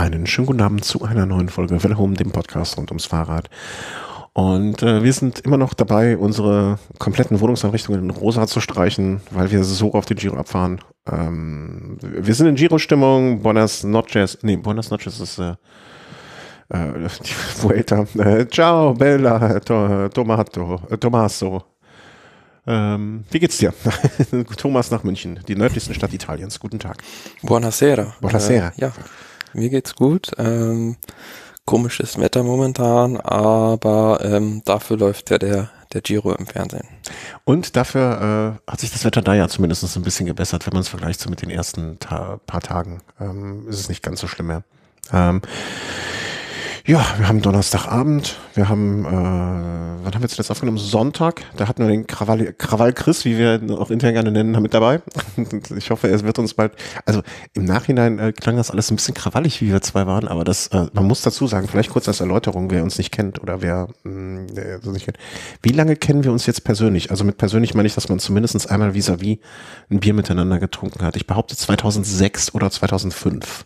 Einen schönen guten Abend zu einer neuen Folge Welle Home, dem Podcast rund ums Fahrrad. Und äh, wir sind immer noch dabei, unsere kompletten Wohnungsanrichtungen in rosa zu streichen, weil wir so auf den Giro abfahren. Ähm, wir sind in Giro-Stimmung. Buenas noches. Nee, Buenas noches ist äh, äh, die Vuelta. Äh, ciao, Bella, äh, to, Tomato, äh, Tommaso. Ähm, wie geht's dir? Thomas nach München, die nördlichste Stadt Italiens. Guten Tag. Buonasera. Buonasera. ja. Mir geht's gut. Ähm, komisches Wetter momentan, aber ähm, dafür läuft ja der, der Giro im Fernsehen. Und dafür äh, hat sich das Wetter da ja zumindest ein bisschen gebessert, wenn man es vergleicht so mit den ersten ta paar Tagen. Ähm, ist es nicht ganz so schlimm mehr. Ähm, ja, wir haben Donnerstagabend, wir haben, äh, wann haben wir zuletzt aufgenommen? Sonntag, da hatten wir den Krawall, Krawall Chris, wie wir ihn auch intern gerne nennen, mit dabei. ich hoffe, er wird uns bald, also im Nachhinein äh, klang das alles ein bisschen krawallig, wie wir zwei waren, aber das, äh, man muss dazu sagen, vielleicht kurz als Erläuterung, wer uns nicht kennt oder wer, mh, hm, wer uns nicht kennt. Wie lange kennen wir uns jetzt persönlich? Also mit persönlich meine ich, dass man zumindest einmal vis-à-vis -vis ein Bier miteinander getrunken hat. Ich behaupte 2006 oder 2005.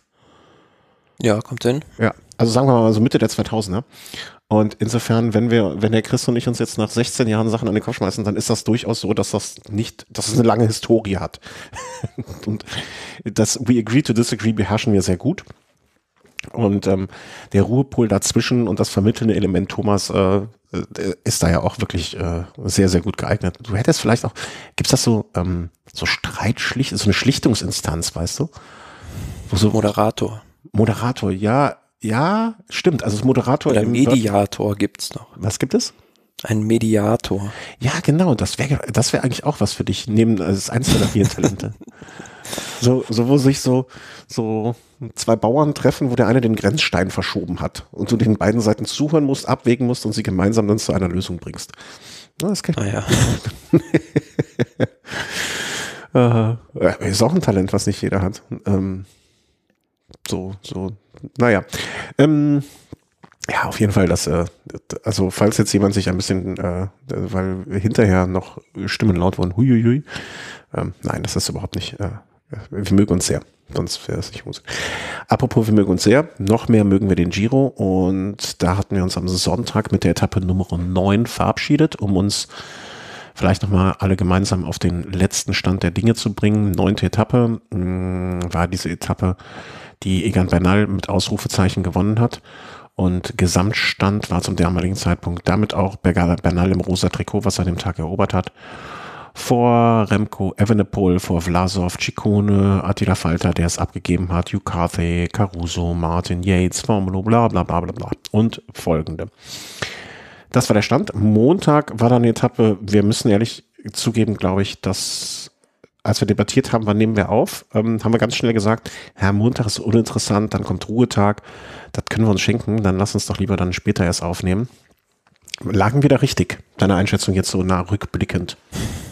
Ja, kommt hin. Ja, also sagen wir mal so Mitte der 2000er. Und insofern, wenn wir, wenn der Chris und ich uns jetzt nach 16 Jahren Sachen an den Kopf schmeißen, dann ist das durchaus so, dass das nicht, dass es eine lange Historie hat. und das We Agree to Disagree beherrschen wir sehr gut. Und ähm, der Ruhepol dazwischen und das vermittelnde Element Thomas äh, äh, ist da ja auch wirklich äh, sehr, sehr gut geeignet. Du hättest vielleicht auch, gibt's das so, ähm, so Streitschlicht, so eine Schlichtungsinstanz, weißt du? Wo so, Moderator. Moderator, ja, ja, stimmt. Also das Moderator. Oder Mediator Word gibt's noch. Was gibt es? Ein Mediator. Ja, genau. Das wäre das wäre eigentlich auch was für dich. Neben also das ist eins deiner vier Talente. so, so wo sich so so zwei Bauern treffen, wo der eine den Grenzstein verschoben hat und du den beiden Seiten zuhören musst, abwägen musst und sie gemeinsam dann zu einer Lösung bringst. Na, das kann ah, ja. uh, ist auch ein Talent, was nicht jeder hat. Ähm, so, so, naja. Ähm, ja, auf jeden Fall, dass, äh, also falls jetzt jemand sich ein bisschen, äh, weil hinterher noch Stimmen laut wurden, huiuiui, ähm, nein, das ist überhaupt nicht, äh, wir mögen uns sehr, sonst wäre es nicht Musik. Apropos, wir mögen uns sehr, noch mehr mögen wir den Giro und da hatten wir uns am Sonntag mit der Etappe Nummer 9 verabschiedet, um uns vielleicht nochmal alle gemeinsam auf den letzten Stand der Dinge zu bringen. Neunte Etappe mh, hm, war diese Etappe, die Egan Bernal mit Ausrufezeichen gewonnen hat. Und Gesamtstand war zum damaligen Zeitpunkt damit auch Bernal im rosa Trikot, was er an dem Tag erobert hat. Vor Remco Evenepoel, vor Vlasov, Ciccone, Attila Falter, der es abgegeben hat, Hugh Carthy, Caruso, Martin Yates, Formulo, bla bla bla bla bla und folgende. Das war der Stand. Montag war dann die Etappe. Wir müssen ehrlich zugeben, glaube ich, dass als wir debattiert haben, wann nehmen wir auf, ähm, haben wir ganz schnell gesagt, Herr Montag ist uninteressant, dann kommt Ruhetag, das können wir uns schenken, dann lass uns doch lieber dann später erst aufnehmen. Lagen wir da richtig, deine Einschätzung jetzt so nah rückblickend?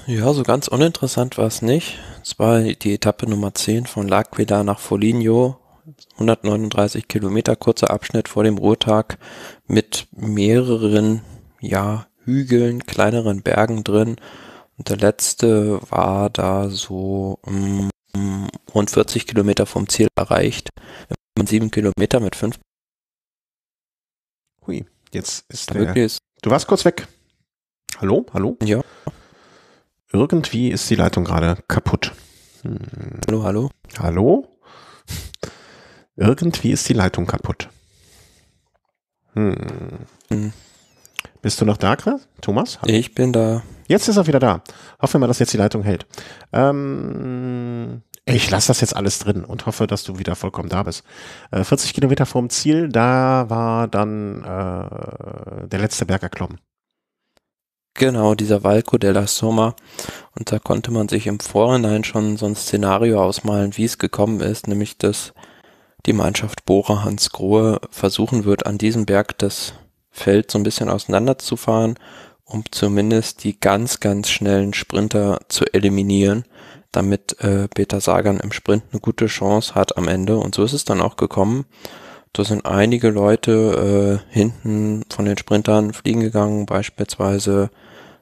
Ja, so ganz uninteressant war es nicht. Es war die Etappe Nummer 10 von L'Aquila nach Foligno, 139 Kilometer, kurzer Abschnitt vor dem Ruhetag mit mehreren ja, Hügeln, kleineren Bergen drin. Und der letzte war da so um, mm, um, rund 40 Kilometer vom Ziel erreicht. Sieben Kilometer mit fünf. Hui, jetzt ist da der. Ist. Du warst kurz weg. Hallo, hallo? Ja. Irgendwie ist die Leitung gerade kaputt. Hm. Hallo, hallo? Hallo? Irgendwie ist die Leitung kaputt. Hm. hm. Bist du noch da, Chris? Thomas? Hallo. Ich bin da. Jetzt ist er wieder da. Hoffen wir mal, dass jetzt die Leitung hält. Ähm, ich lasse das jetzt alles drin und hoffe, dass du wieder vollkommen da bist. Äh, 40 Kilometer vorm Ziel, da war dann äh, der letzte Berg erklommen. Genau, dieser Valco della Soma. Und da konnte man sich im Vorhinein schon so ein Szenario ausmalen, wie es gekommen ist, nämlich dass die Mannschaft Bora Hans Grohe versuchen wird, an diesem Berg das Feld so ein bisschen auseinanderzufahren, um zumindest die ganz, ganz schnellen Sprinter zu eliminieren, damit äh, Peter Sagan im Sprint eine gute Chance hat am Ende. Und so ist es dann auch gekommen. Da sind einige Leute äh, hinten von den Sprintern fliegen gegangen, beispielsweise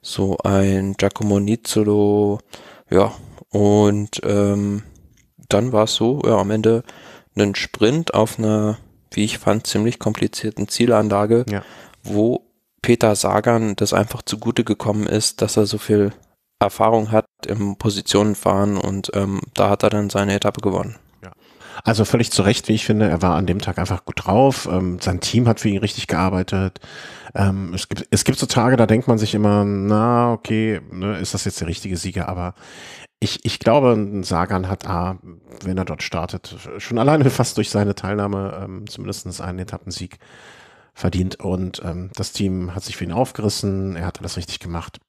so ein Giacomo Nizzolo, ja, und ähm, dann war es so, ja, am Ende einen Sprint auf einer wie ich fand, ziemlich komplizierten Zielanlage, ja. wo Peter Sagan das einfach zugute gekommen ist, dass er so viel Erfahrung hat im Positionenfahren und ähm, da hat er dann seine Etappe gewonnen. Also völlig zu Recht, wie ich finde. Er war an dem Tag einfach gut drauf. Ähm, sein Team hat für ihn richtig gearbeitet. Ähm, es, gibt, es gibt so Tage, da denkt man sich immer, na, okay, ne, ist das jetzt der richtige Sieger? Aber ich, ich glaube, ein Sagan hat A, ah, wenn er dort startet, schon alleine fast durch seine Teilnahme ähm, zumindest einen Etappensieg verdient. Und ähm, das Team hat sich für ihn aufgerissen, er hat alles richtig gemacht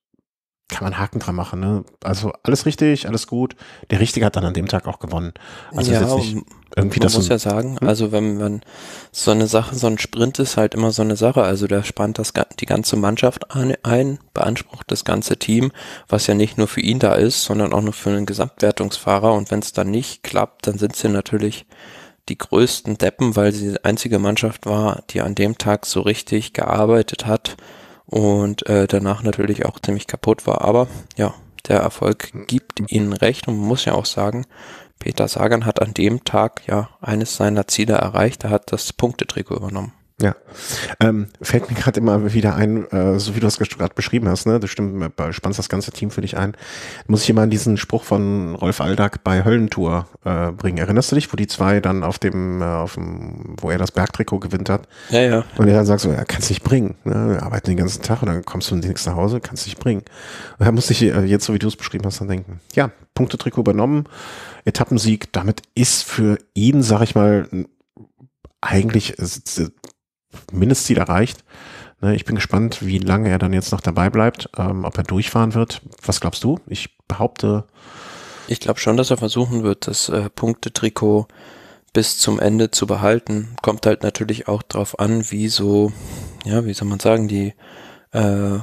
kann man Haken dran machen. Ne? Also alles richtig, alles gut. Der Richtige hat dann an dem Tag auch gewonnen. Also ja, jetzt nicht irgendwie man das muss ja sagen, hm? also wenn man so eine Sache, so ein Sprint ist halt immer so eine Sache. Also da spannt das die ganze Mannschaft ein, beansprucht das ganze Team, was ja nicht nur für ihn da ist, sondern auch nur für einen Gesamtwertungsfahrer. Und wenn es dann nicht klappt, dann sind sie natürlich die größten Deppen, weil sie die einzige Mannschaft war, die an dem Tag so richtig gearbeitet hat und äh, danach natürlich auch ziemlich kaputt war. Aber ja, der Erfolg gibt ihnen recht und man muss ja auch sagen, Peter Sagan hat an dem Tag ja eines seiner Ziele erreicht. Er hat das Punktetrikot übernommen. Ja, ähm, fällt mir gerade immer wieder ein, äh, so wie du es gerade beschrieben hast, ne? Das stimmt, äh, spannst das ganze Team für dich ein. Muss ich immer an diesen Spruch von Rolf Aldag bei Höllentour äh, bringen. Erinnerst du dich, wo die zwei dann auf dem, äh, auf dem, wo er das Bergtrikot gewinnt hat? Ja, ja. Und er dann sagt so, ja, kannst nicht bringen. Ne? Wir arbeiten den ganzen Tag und dann kommst du nichts nach Hause, kannst nicht bringen. Und da muss ich äh, jetzt, so wie du es beschrieben hast, dann denken. Ja, Punktetrikot übernommen, Etappensieg, damit ist für ihn, sag ich mal, eigentlich äh, Mindestziel erreicht. Ne, ich bin gespannt, wie lange er dann jetzt noch dabei bleibt, ähm, ob er durchfahren wird. Was glaubst du? Ich behaupte. Ich glaube schon, dass er versuchen wird, das äh, Punktetrikot bis zum Ende zu behalten. Kommt halt natürlich auch darauf an, wie so, ja, wie soll man sagen, die äh,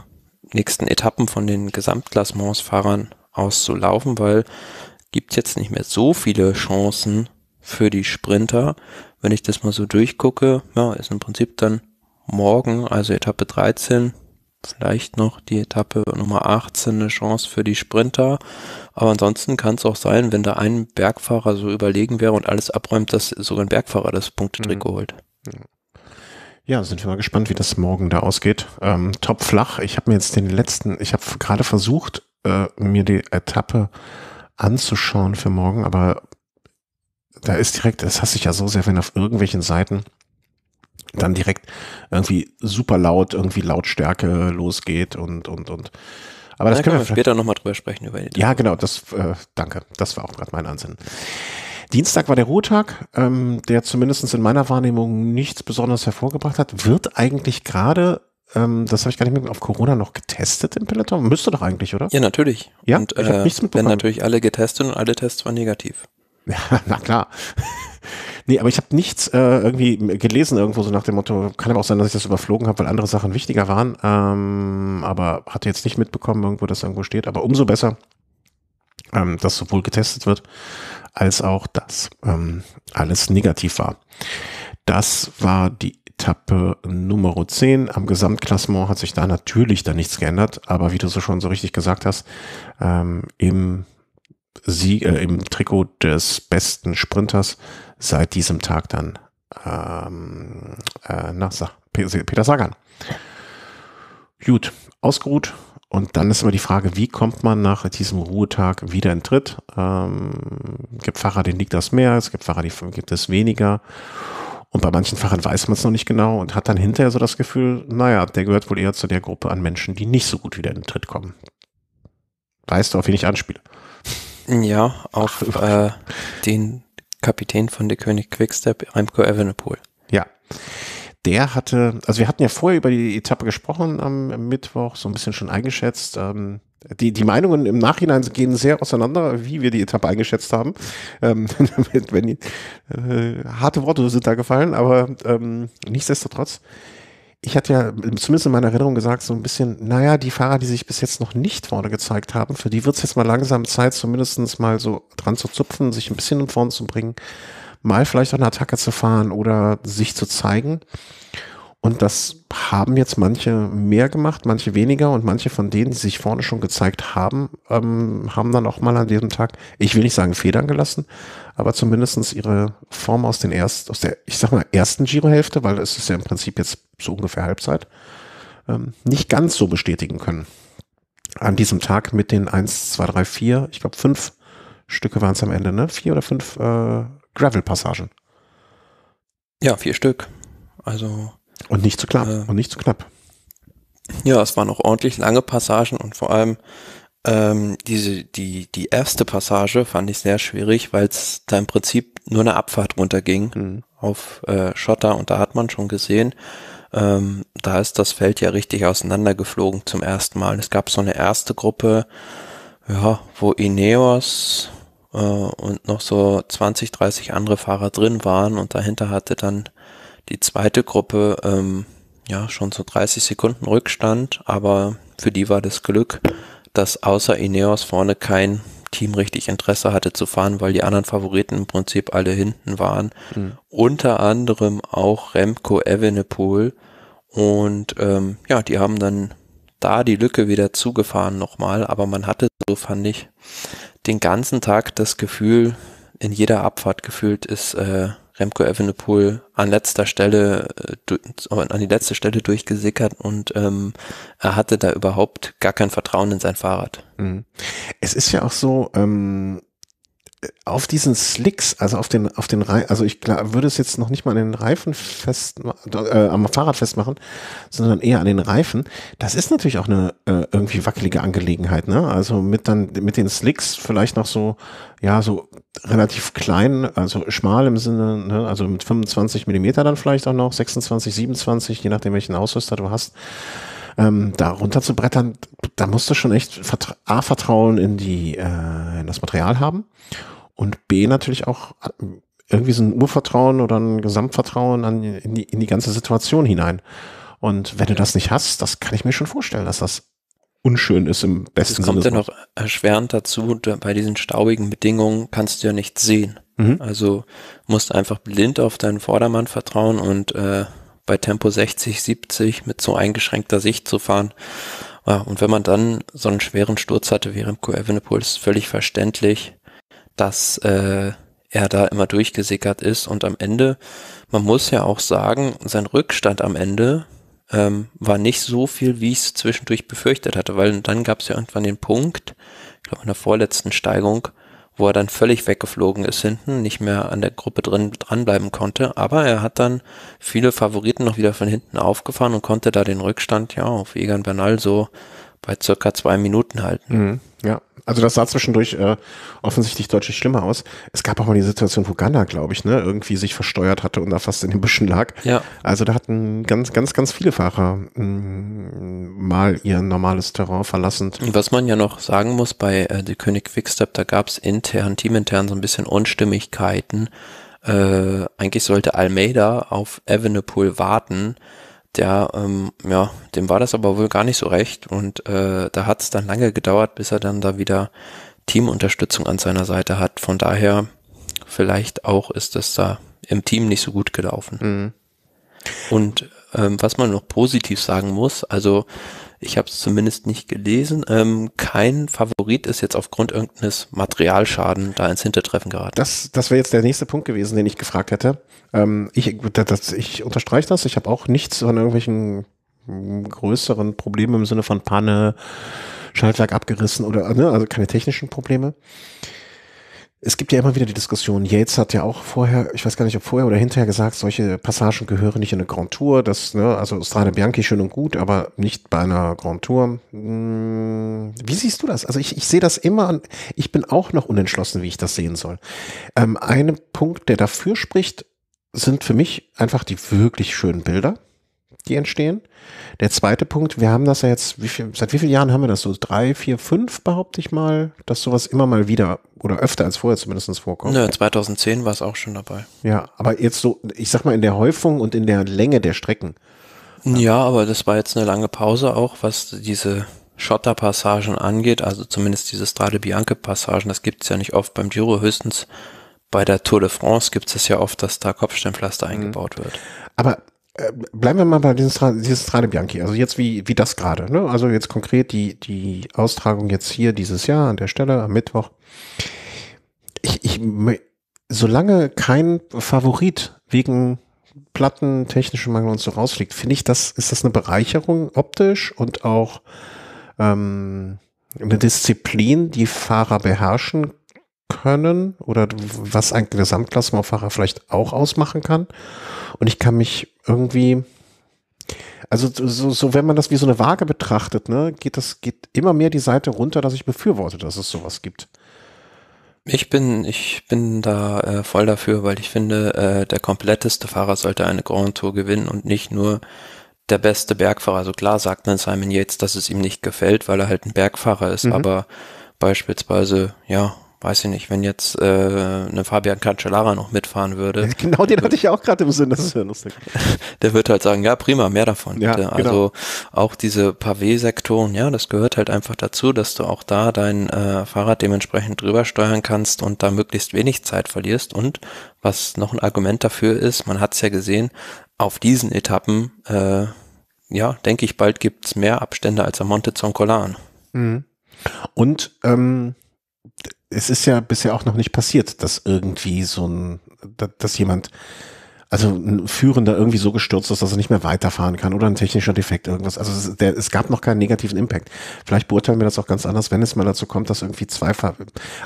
nächsten Etappen von den Gesamtklassementsfahrern auszulaufen, weil gibt jetzt nicht mehr so viele Chancen, für die Sprinter. Wenn ich das mal so durchgucke, ja, ist im Prinzip dann morgen, also Etappe 13, vielleicht noch die Etappe Nummer 18 eine Chance für die Sprinter. Aber ansonsten kann es auch sein, wenn da ein Bergfahrer so überlegen wäre und alles abräumt, dass sogar ein Bergfahrer das Punktetrikot mhm. holt. Ja, sind wir mal gespannt, wie das morgen da ausgeht. Ähm, top flach. Ich habe mir jetzt den letzten, ich habe gerade versucht, äh, mir die Etappe anzuschauen für morgen, aber da ist direkt, das hasse ich ja so sehr, wenn auf irgendwelchen Seiten dann direkt irgendwie super laut, irgendwie Lautstärke losgeht und, und, und. Aber das können, wir später nochmal drüber sprechen. über Ja, genau, das, äh, danke. Das war auch gerade mein Ansinnen. Dienstag war der Ruhetag, ähm, der zumindest in meiner Wahrnehmung nichts Besonderes hervorgebracht hat. Wird eigentlich gerade, ähm, das habe ich gar nicht mit auf Corona noch getestet im Peloton? Müsste doch eigentlich, oder? Ja, natürlich. Ja, und, ich äh, habe nichts mitbekommen. Wenn natürlich alle getestet und alle Tests waren negativ. Ja, na klar. nee, aber ich habe nichts äh, irgendwie gelesen, irgendwo so nach dem Motto, kann aber auch sein, dass ich das überflogen habe, weil andere Sachen wichtiger waren. Ähm, aber hatte jetzt nicht mitbekommen, irgendwo, dass irgendwo steht. Aber umso besser, ähm, dass sowohl getestet wird, als auch, dass ähm, alles negativ war. Das war die Etappe Nummer 10. Am Gesamtklassement hat sich da natürlich dann nichts geändert, aber wie du so schon so richtig gesagt hast, ähm, im Sie, äh, im Trikot des besten Sprinters seit diesem Tag dann ähm, äh, nach Sa Peter Sagan. Gut, ausgeruht. Und dann ist immer die Frage, wie kommt man nach diesem Ruhetag wieder in Tritt? Ähm, gibt Fahrer, denen liegt das mehr, es gibt Fahrer, die gibt es weniger. Und bei manchen Fahrern weiß man es noch nicht genau und hat dann hinterher so das Gefühl, naja, der gehört wohl eher zu der Gruppe an Menschen, die nicht so gut wieder in den Tritt kommen. Weißt du, auf wen ich anspiele? Ja, auch Ach, äh, den Kapitän von der König Quickstep, Remco Evenepoel. Ja. Der hatte, also wir hatten ja vorher über die Etappe gesprochen am Mittwoch, so ein bisschen schon eingeschätzt. Ähm, die, die Meinungen im Nachhinein gehen sehr auseinander, wie wir die Etappe eingeschätzt haben. Ähm, wenn, wenn die, äh, harte Worte sind da gefallen, aber ähm, nichtsdestotrotz ich hatte ja zumindest in meiner Erinnerung gesagt, so ein bisschen, naja, die Fahrer, die sich bis jetzt noch nicht vorne gezeigt haben, für die wird es jetzt mal langsam Zeit, zumindest mal so dran zu zupfen, sich ein bisschen in vorne zu bringen, mal vielleicht auch eine Attacke zu fahren oder sich zu zeigen. Und das haben jetzt manche mehr gemacht, manche weniger und manche von denen, die sich vorne schon gezeigt haben, ähm, haben dann auch mal an diesem Tag, ich will nicht sagen Federn gelassen, aber zumindest ihre Form aus den erst, aus der, ich sag mal, ersten Girohälfte, weil es ist ja im Prinzip jetzt so ungefähr Halbzeit, ähm, nicht ganz so bestätigen können. An diesem Tag mit den 1, 2, 3, 4, ich glaube fünf Stücke waren es am Ende, ne? Vier oder fünf äh, Gravel-Passagen. Ja, vier Stück. Also und nicht zu knapp. Äh, und nicht zu knapp. Ja, es waren auch ordentlich lange Passagen und vor allem ähm, diese, die, die erste Passage fand ich sehr schwierig, weil es da im Prinzip nur eine Abfahrt runterging mhm. auf äh, Schotter und da hat man schon gesehen, ähm, da ist das Feld ja richtig auseinandergeflogen zum ersten Mal. Es gab so eine erste Gruppe, ja, wo Ineos äh, und noch so 20, 30 andere Fahrer drin waren und dahinter hatte dann die zweite Gruppe ähm, ja schon so 30 Sekunden Rückstand, aber für die war das Glück, dass außer Ineos vorne kein Team richtig Interesse hatte zu fahren, weil die anderen Favoriten im Prinzip alle hinten waren. Mhm. Unter anderem auch Remco Evenepoel. Und ähm, ja, die haben dann da die Lücke wieder zugefahren nochmal. Aber man hatte, so fand ich, den ganzen Tag das Gefühl, in jeder Abfahrt gefühlt ist äh, Remco Evenepoel an letzter Stelle, äh, an die letzte Stelle durchgesickert und ähm, er hatte da überhaupt gar kein Vertrauen in sein Fahrrad. Mhm. Es ist ja auch so, ähm, auf diesen Slicks, also auf den, auf den Reifen, also ich klar, würde es jetzt noch nicht mal an den Reifen fest, äh, am Fahrrad festmachen, sondern eher an den Reifen. Das ist natürlich auch eine äh, irgendwie wackelige Angelegenheit, ne? Also mit dann, mit den Slicks vielleicht noch so, ja, so relativ klein, also schmal im Sinne, ne? also mit 25 Millimeter dann vielleicht auch noch, 26, 27, je nachdem welchen Ausrüster du hast ähm, da runter zu brettern, da musst du schon echt A, Vertrauen in, die, äh, in das Material haben und B, natürlich auch äh, irgendwie so ein Urvertrauen oder ein Gesamtvertrauen an, in, die, in die ganze Situation hinein. Und wenn du das nicht hast, das kann ich mir schon vorstellen, dass das unschön ist im besten Sinne. Es kommt ja noch erschwerend dazu, bei diesen staubigen Bedingungen kannst du ja nichts sehen. Mhm. Also musst einfach blind auf deinen Vordermann vertrauen und äh, bei Tempo 60, 70 mit so eingeschränkter Sicht zu fahren. und wenn man dann so einen schweren Sturz hatte wie Remco Evenepoel, ist völlig verständlich, dass äh, er da immer durchgesickert ist. Und am Ende, man muss ja auch sagen, sein Rückstand am Ende ähm, war nicht so viel, wie ich es zwischendurch befürchtet hatte, weil dann gab es ja irgendwann den Punkt, ich glaube in der vorletzten Steigung, wo er dann völlig weggeflogen ist hinten, nicht mehr an der Gruppe drin dranbleiben konnte. Aber er hat dann viele Favoriten noch wieder von hinten aufgefahren und konnte da den Rückstand ja auf Egan Bernal so bei circa zwei Minuten halten. Mhm, ja. Also das sah zwischendurch äh, offensichtlich deutlich schlimmer aus. Es gab auch mal die Situation, wo Ghana, glaube ich, ne, irgendwie sich versteuert hatte und da fast in den Büschen lag. Ja. Also da hatten ganz, ganz, ganz viele Fahrer mh, mm, mal ihr normales Terrain verlassend. Was man ja noch sagen muss bei äh, der König Quickstep, da gab es intern, teamintern so ein bisschen Unstimmigkeiten. Äh, eigentlich sollte Almeida auf Evenepoel warten der, ähm, ja, dem war das aber wohl gar nicht so recht und äh, da hat es dann lange gedauert, bis er dann da wieder Teamunterstützung an seiner Seite hat. Von daher vielleicht auch ist das da im Team nicht so gut gelaufen. Mhm. Und ähm, was man noch positiv sagen muss, also ich habe es zumindest nicht gelesen. Ähm, kein Favorit ist jetzt aufgrund irgendeines Materialschaden da ins Hintertreffen geraten. Das, das wäre jetzt der nächste Punkt gewesen, den ich gefragt hätte. Ähm, ich, das, ich unterstreiche das. Ich habe auch nichts von irgendwelchen hm, größeren Problemen im Sinne von Panne, Schaltwerk abgerissen oder ne, also keine technischen Probleme es gibt ja immer wieder die Diskussion, Yates hat ja auch vorher, ich weiß gar nicht, ob vorher oder hinterher gesagt, solche Passagen gehören nicht in eine Grand Tour, das, ne, also Strade Bianchi schön und gut, aber nicht bei einer Grand Tour. Hm, wie siehst du das? Also ich, ich sehe das immer an, ich bin auch noch unentschlossen, wie ich das sehen soll. Ähm, ein Punkt, der dafür spricht, sind für mich einfach die wirklich schönen Bilder die entstehen. Der zweite Punkt, wir haben das ja jetzt, wie viel, seit wie vielen Jahren haben wir das so? Drei, vier, fünf, behaupte ich mal, dass sowas immer mal wieder oder öfter als vorher zumindest vorkommt. Nö, 2010 war es auch schon dabei. Ja, aber jetzt so, ich sag mal, in der Häufung und in der Länge der Strecken. Ja, aber das war jetzt eine lange Pause auch, was diese Schotterpassagen angeht, also zumindest diese Strade Bianche-Passagen, das gibt es ja nicht oft beim Giro, höchstens bei der Tour de France gibt es ja oft, dass da Kopfsteinpflaster mhm. eingebaut wird. Aber äh, bleiben wir mal bei diesem Strade Bianchi. Also jetzt wie, wie das gerade. Ne? Also jetzt konkret die, die Austragung jetzt hier dieses Jahr an der Stelle am Mittwoch. Ich, ich, solange kein Favorit wegen Platten, technischen Mangel und so rausfliegt, finde ich, das ist das eine Bereicherung optisch und auch ähm, eine Disziplin, die Fahrer beherrschen können oder was ein Gesamtklassenfahrer vielleicht auch ausmachen kann. Und ich kann mich irgendwie, also so, so wenn man das wie so eine Waage betrachtet, ne, geht das geht immer mehr die Seite runter, dass ich befürworte, dass es sowas gibt. Ich bin, ich bin da äh, voll dafür, weil ich finde, äh, der kompletteste Fahrer sollte eine Grand Tour gewinnen und nicht nur der beste Bergfahrer. Also klar sagt man Simon Yates, dass es ihm nicht gefällt, weil er halt ein Bergfahrer ist, mhm. aber beispielsweise, ja, weiß ich nicht, wenn jetzt äh, eine Fabian Cancellara noch mitfahren würde. Genau, den hatte ich ja auch gerade im Sinn, das ist ja lustig. Der wird halt sagen, ja prima, mehr davon. bitte. Ja, bitte. Genau. Also auch diese Pavé-Sektoren, ja, das gehört halt einfach dazu, dass du auch da dein äh, Fahrrad dementsprechend drüber steuern kannst und da möglichst wenig Zeit verlierst. Und was noch ein Argument dafür ist, man hat es ja gesehen, auf diesen Etappen, äh, ja, denke ich, bald gibt's mehr Abstände als am Monte Zoncolan. Mhm. Und ähm, es ist ja bisher auch noch nicht passiert, dass irgendwie so ein, dass jemand, also ein Führender irgendwie so gestürzt ist, dass er nicht mehr weiterfahren kann oder ein technischer Defekt, irgendwas. Also es, der, es gab noch keinen negativen Impact. Vielleicht beurteilen wir das auch ganz anders, wenn es mal dazu kommt, dass irgendwie zwei Fahr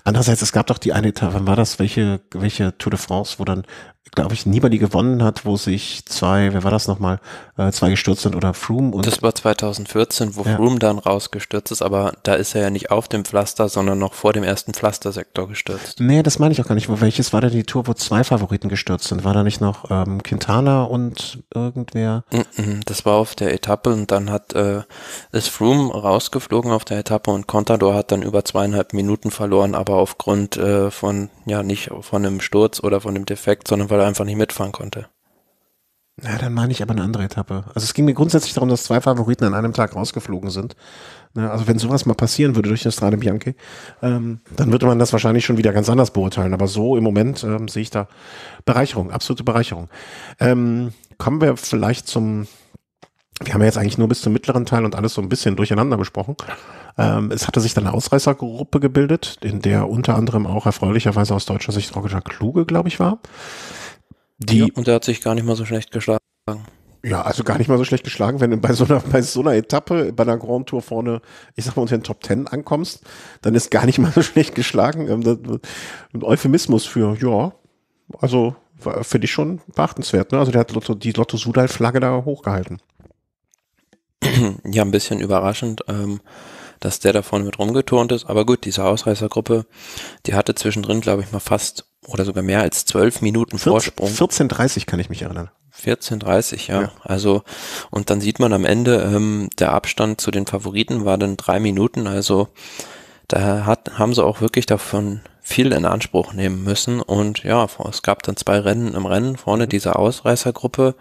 Andererseits, es gab doch die eine, wann war das, welche, welche Tour de France, wo dann glaube ich, nie die gewonnen hat, wo sich zwei, wer war das nochmal, äh, zwei gestürzt sind oder Froome und. Das war 2014, wo ja. Froome dann rausgestürzt ist, aber da ist er ja nicht auf dem Pflaster, sondern noch vor dem ersten Pflastersektor gestürzt. Nee, das meine ich auch gar nicht. welches war denn die Tour, wo zwei Favoriten gestürzt sind? War da nicht noch ähm, Quintana und irgendwer? Das war auf der Etappe und dann hat äh, ist Froome rausgeflogen auf der Etappe und Contador hat dann über zweieinhalb Minuten verloren, aber aufgrund äh, von, ja, nicht von einem Sturz oder von einem Defekt, sondern weil er einfach nicht mitfahren konnte. Ja, dann meine ich aber eine andere Etappe. Also es ging mir grundsätzlich darum, dass zwei Favoriten an einem Tag rausgeflogen sind. Ne, also wenn sowas mal passieren würde durch eine Strade Bianchi, ähm, dann würde man das wahrscheinlich schon wieder ganz anders beurteilen. Aber so im Moment ähm, sehe ich da Bereicherung, absolute Bereicherung. Ähm, kommen wir vielleicht zum, wir haben ja jetzt eigentlich nur bis zum mittleren Teil und alles so ein bisschen durcheinander besprochen. Ähm, es hatte sich dann eine Ausreißergruppe gebildet, in der unter anderem auch erfreulicherweise aus deutscher Sicht Roger Kluge, glaube ich, war. Die, ja, und er hat sich gar nicht mal so schlecht geschlagen. Ja, also gar nicht mal so schlecht geschlagen, wenn du bei so einer, bei so einer Etappe, bei einer Grand Tour vorne, ich sag mal, unter den Top Ten ankommst, dann ist gar nicht mal so schlecht geschlagen. Ähm, ein Euphemismus für, ja, also finde ich schon beachtenswert. Ne? Also der hat Lotto, die Lotto-Sudal-Flagge da hochgehalten. Ja, ein bisschen überraschend, ähm, dass der da vorne mit rumgeturnt ist. Aber gut, diese Ausreißergruppe, die hatte zwischendrin, glaube ich, mal fast oder sogar mehr als zwölf Minuten Vorsprung. 14.30 kann ich mich erinnern. 14.30, ja. ja. Also, und dann sieht man am Ende, ähm, der Abstand zu den Favoriten war dann drei Minuten. Also, da hat, haben sie auch wirklich davon viel in Anspruch nehmen müssen. Und ja, es gab dann zwei Rennen im Rennen, vorne mhm. diese Ausreißergruppe.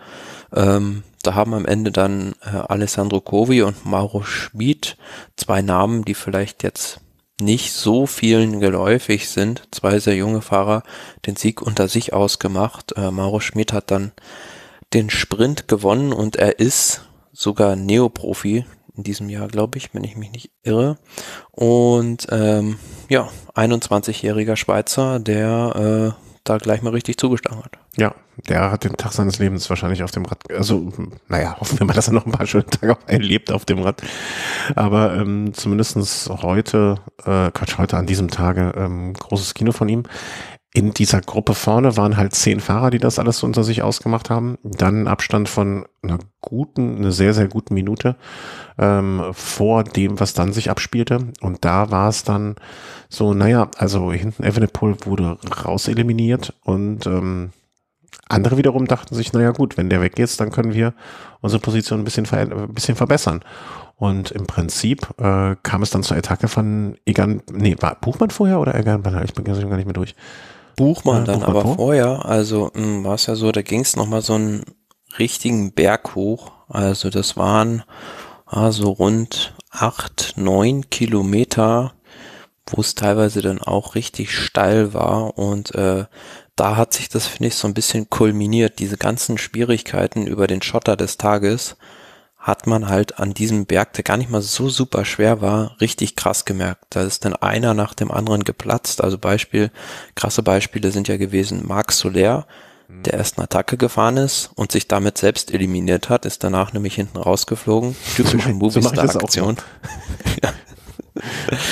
Ähm, da haben am Ende dann äh, Alessandro Covi und Mauro Schmid zwei Namen, die vielleicht jetzt nicht so vielen geläufig sind. Zwei sehr junge Fahrer den Sieg unter sich ausgemacht. Äh, Mauro Schmidt hat dann den Sprint gewonnen und er ist sogar Neoprofi in diesem Jahr, glaube ich, wenn ich mich nicht irre. Und ähm, ja, 21-jähriger Schweizer, der äh, da gleich mal richtig zugestachelt. Ja, der hat den Tag seines Lebens wahrscheinlich auf dem Rad. Also, naja, hoffen wir mal, dass er noch ein paar schöne Tage erlebt auf dem Rad. Aber ähm, zumindest heute, äh, Quatsch, heute an diesem Tage, ähm, großes Kino von ihm in dieser Gruppe vorne waren halt zehn Fahrer, die das alles unter sich ausgemacht haben. Dann Abstand von einer guten, einer sehr, sehr guten Minute ähm, vor dem, was dann sich abspielte. Und da war es dann so, naja, also hinten Evenepoel wurde raus eliminiert und ähm, andere wiederum dachten sich, naja gut, wenn der weg ist, dann können wir unsere Position ein bisschen, ver ein bisschen verbessern. Und im Prinzip äh, kam es dann zur Attacke von Egan, nee, war Buchmann vorher oder Egan Ich bin gar nicht mehr durch. Buchmann ja, dann, aber vorher, also hm, war es ja so, da ging es nochmal so einen richtigen Berg hoch. Also das waren also rund acht, neun Kilometer, wo es teilweise dann auch richtig steil war. Und äh, da hat sich das, finde ich, so ein bisschen kulminiert, diese ganzen Schwierigkeiten über den Schotter des Tages hat man halt an diesem Berg, der gar nicht mal so super schwer war, richtig krass gemerkt. Da ist dann einer nach dem anderen geplatzt. Also Beispiel, krasse Beispiele sind ja gewesen Marc Soler, mhm. der erst eine Attacke gefahren ist und sich damit selbst eliminiert hat, ist danach nämlich hinten rausgeflogen. Typische so Movistar-Aktion. So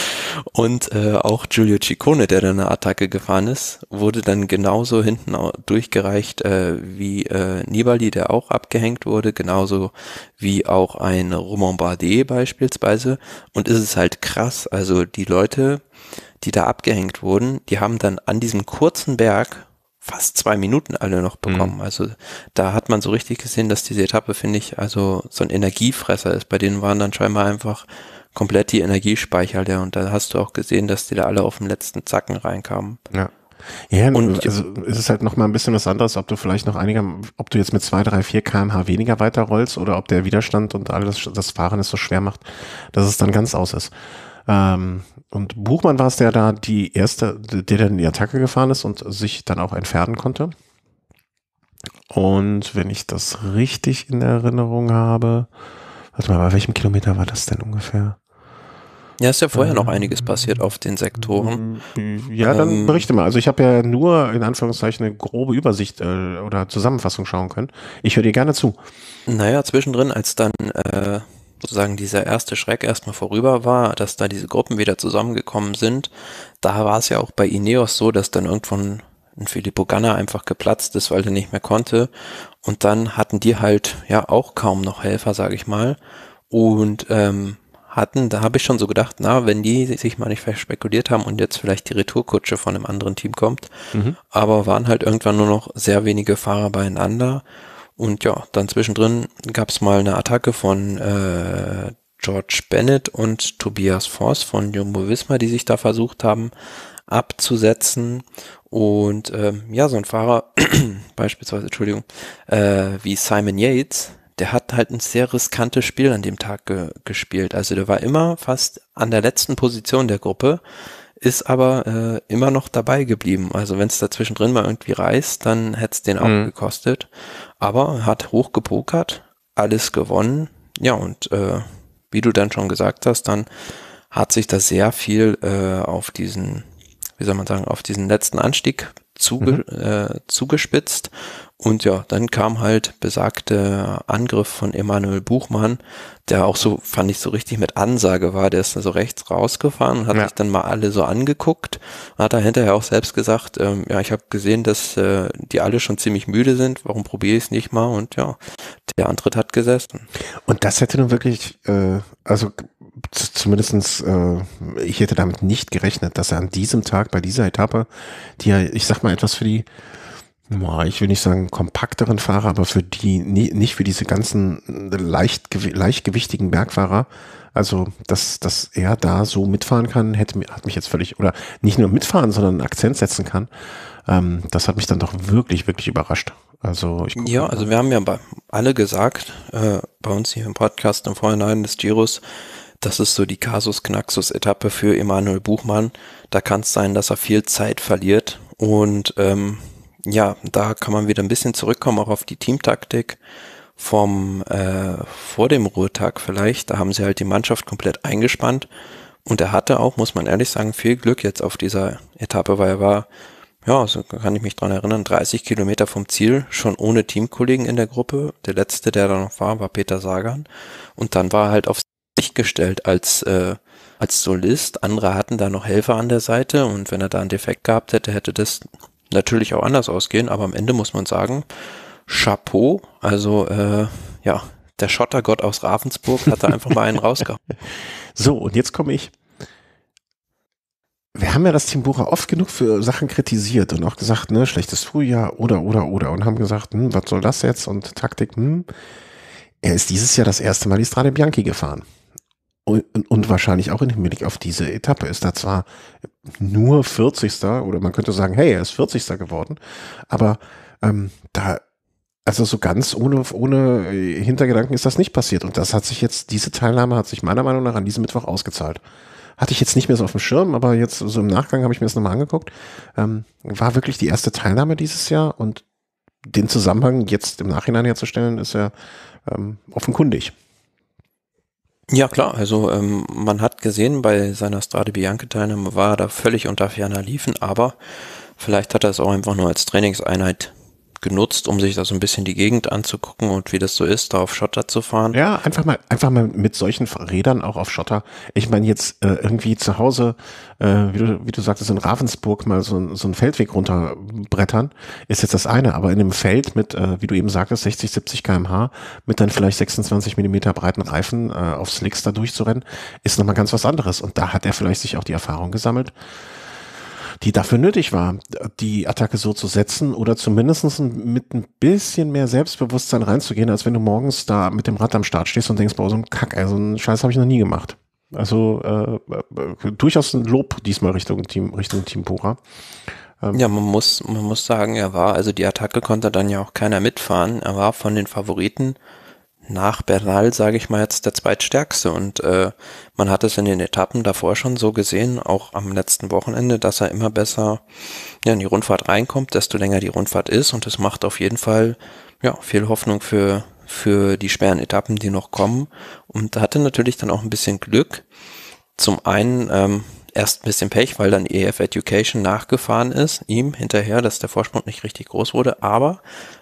Und äh, auch Giulio Ciccone, der dann eine Attacke gefahren ist, wurde dann genauso hinten durchgereicht äh, wie äh, Nibali, der auch abgehängt wurde, genauso wie auch ein Roman Bardet beispielsweise. Und ist es halt krass, also die Leute, die da abgehängt wurden, die haben dann an diesem kurzen Berg fast zwei Minuten alle noch mhm. bekommen. Mhm. Also da hat man so richtig gesehen, dass diese Etappe, finde ich, also so ein Energiefresser ist. Bei denen waren dann scheinbar einfach komplett die Energiespeicher leer. Und da hast du auch gesehen, dass die da alle auf den letzten Zacken reinkamen. Ja. Ja, und also es ist halt nochmal ein bisschen was anderes, ob du vielleicht noch einiger, ob du jetzt mit 2, 3, 4 kmh weniger weiterrollst oder ob der Widerstand und alles das Fahren es so schwer macht, dass es dann ganz aus ist. Ähm, und Buchmann war es, der da die erste, der dann die Attacke gefahren ist und sich dann auch entfernen konnte. Und wenn ich das richtig in Erinnerung habe, Warte mal, bei welchem Kilometer war das denn ungefähr? Ja, ist ja vorher noch ähm, einiges passiert auf den Sektoren. Ja, dann ähm, berichte mal. Also ich habe ja nur in Anführungszeichen eine grobe Übersicht äh, oder Zusammenfassung schauen können. Ich höre dir gerne zu. Naja, zwischendrin, als dann äh, sozusagen dieser erste Schreck erstmal vorüber war, dass da diese Gruppen wieder zusammengekommen sind, da war es ja auch bei Ineos so, dass dann irgendwann ein Filippo Ganna einfach geplatzt ist, weil er nicht mehr konnte. Und dann hatten die halt ja auch kaum noch Helfer, sage ich mal. Und ähm, hatten, da habe ich schon so gedacht, na, wenn die sich mal nicht verspekuliert haben und jetzt vielleicht die Retourkutsche von einem anderen Team kommt, mhm. aber waren halt irgendwann nur noch sehr wenige Fahrer beieinander. Und ja, dann zwischendrin gab es mal eine Attacke von äh, George Bennett und Tobias Voss von Jumbo Visma, die sich da versucht haben, abzusetzen. Und ähm, ja, so ein Fahrer, beispielsweise, Entschuldigung, äh, wie Simon Yates, der hat halt ein sehr riskantes Spiel an dem Tag ge gespielt. Also der war immer fast an der letzten Position der Gruppe, ist aber äh, immer noch dabei geblieben. Also wenn es dazwischen mal irgendwie reißt, dann hätte es den auch mhm. gekostet. Aber hat hochgepokert, alles gewonnen. Ja, und äh, wie du dann schon gesagt hast, dann hat sich da sehr viel äh, auf diesen wie soll man sagen, auf diesen letzten Anstieg zuge mhm. äh, zugespitzt. Und ja, dann kam halt besagte Angriff von Emanuel Buchmann, der auch so, fand ich so richtig mit Ansage war. Der ist dann so rechts rausgefahren hat ja. sich dann mal alle so angeguckt. hat da hinterher auch selbst gesagt, ähm, ja, ich habe gesehen, dass äh, die alle schon ziemlich müde sind. Warum probiere ich es nicht mal? Und ja, der Antritt hat gesessen. Und das hätte nun wirklich, äh, also zumindestens äh, ich hätte damit nicht gerechnet, dass er an diesem Tag bei dieser Etappe, die ja, ich sag mal, etwas für die, ich will nicht sagen kompakteren Fahrer, aber für die, nicht für diese ganzen äh, leicht, leichtgewichtigen Bergfahrer, also dass, dass er da so mitfahren kann, hätte, hat mich jetzt völlig, oder nicht nur mitfahren, sondern einen Akzent setzen kann, ähm, das hat mich dann doch wirklich, wirklich überrascht. Also ich Ja, also wir haben ja alle gesagt, äh, bei uns hier im Podcast im Vorhinein des Giros, das ist so die Kasus Knaxus Etappe für Emanuel Buchmann. Da kann es sein, dass er viel Zeit verliert und ähm, ja, da kann man wieder ein bisschen zurückkommen, auch auf die Teamtaktik vom äh, vor dem Ruhetag vielleicht. Da haben sie halt die Mannschaft komplett eingespannt und er hatte auch, muss man ehrlich sagen, viel Glück jetzt auf dieser Etappe, weil er war, ja, so kann ich mich dran erinnern, 30 Kilometer vom Ziel, schon ohne Teamkollegen in der Gruppe. Der letzte, der da noch war, war Peter Sagan und dann war er halt auf gestellt als, äh, als Solist. Andere hatten da noch Helfer an der Seite und wenn er da einen Defekt gehabt hätte, hätte das natürlich auch anders ausgehen, aber am Ende muss man sagen, Chapeau, also äh, ja, der Schottergott aus Ravensburg hat da einfach mal einen rausgehauen. So, und jetzt komme ich. Wir haben ja das Team Bucher oft genug für Sachen kritisiert und auch gesagt, ne, schlechtes Frühjahr oder, oder, oder. Und haben gesagt, hm, was soll das jetzt? Und Taktik, hm. Er ist dieses Jahr das erste Mal die Strade Bianchi gefahren. Und, und, wahrscheinlich auch im Hinblick auf diese Etappe ist da zwar nur 40. oder man könnte sagen, hey, er ist 40. geworden, aber ähm, da, also so ganz ohne, ohne Hintergedanken ist das nicht passiert. Und das hat sich jetzt, diese Teilnahme hat sich meiner Meinung nach an diesem Mittwoch ausgezahlt. Hatte ich jetzt nicht mehr so auf dem Schirm, aber jetzt so im Nachgang habe ich mir das nochmal angeguckt. Ähm, war wirklich die erste Teilnahme dieses Jahr und den Zusammenhang jetzt im Nachhinein herzustellen, ist ja ähm, offenkundig. Ja, klar. Also ähm, man hat gesehen, bei seiner Strade Bianca-Teilnahme war er da völlig unter ferner Liefen, aber vielleicht hat er es auch einfach nur als Trainingseinheit genutzt, um sich da so ein bisschen die Gegend anzugucken und wie das so ist, da auf Schotter zu fahren. Ja, einfach mal, einfach mal mit solchen Rädern auch auf Schotter. Ich meine jetzt äh, irgendwie zu Hause, äh, wie, du, wie du sagtest, in Ravensburg mal so, so einen Feldweg runterbrettern, ist jetzt das eine, aber in einem Feld mit, äh, wie du eben sagtest, 60, 70 kmh, mit dann vielleicht 26 Millimeter breiten Reifen äh, auf Slicks da durchzurennen, ist nochmal ganz was anderes. Und da hat er vielleicht sich auch die Erfahrung gesammelt, die dafür nötig war, die Attacke so zu setzen oder zumindest mit ein bisschen mehr Selbstbewusstsein reinzugehen, als wenn du morgens da mit dem Rad am Start stehst und denkst, boah, so ein Kack, ey, so also einen Scheiß habe ich noch nie gemacht. Also äh, äh, durchaus ein Lob diesmal Richtung Team, Richtung Team Pura. Ähm ja, man muss, man muss sagen, er war, also die Attacke konnte dann ja auch keiner mitfahren. Er war von den Favoriten nach Bernal, sage ich mal, jetzt der zweitstärkste. Und äh, man hat es in den Etappen davor schon so gesehen, auch am letzten Wochenende, dass er immer besser ja, in die Rundfahrt reinkommt, desto länger die Rundfahrt ist. Und das macht auf jeden Fall ja, viel Hoffnung für, für die schweren Etappen, die noch kommen. Und hatte natürlich dann auch ein bisschen Glück. Zum einen ähm, erst ein bisschen Pech, weil dann EF Education nachgefahren ist, ihm hinterher, dass der Vorsprung nicht richtig groß wurde. Aber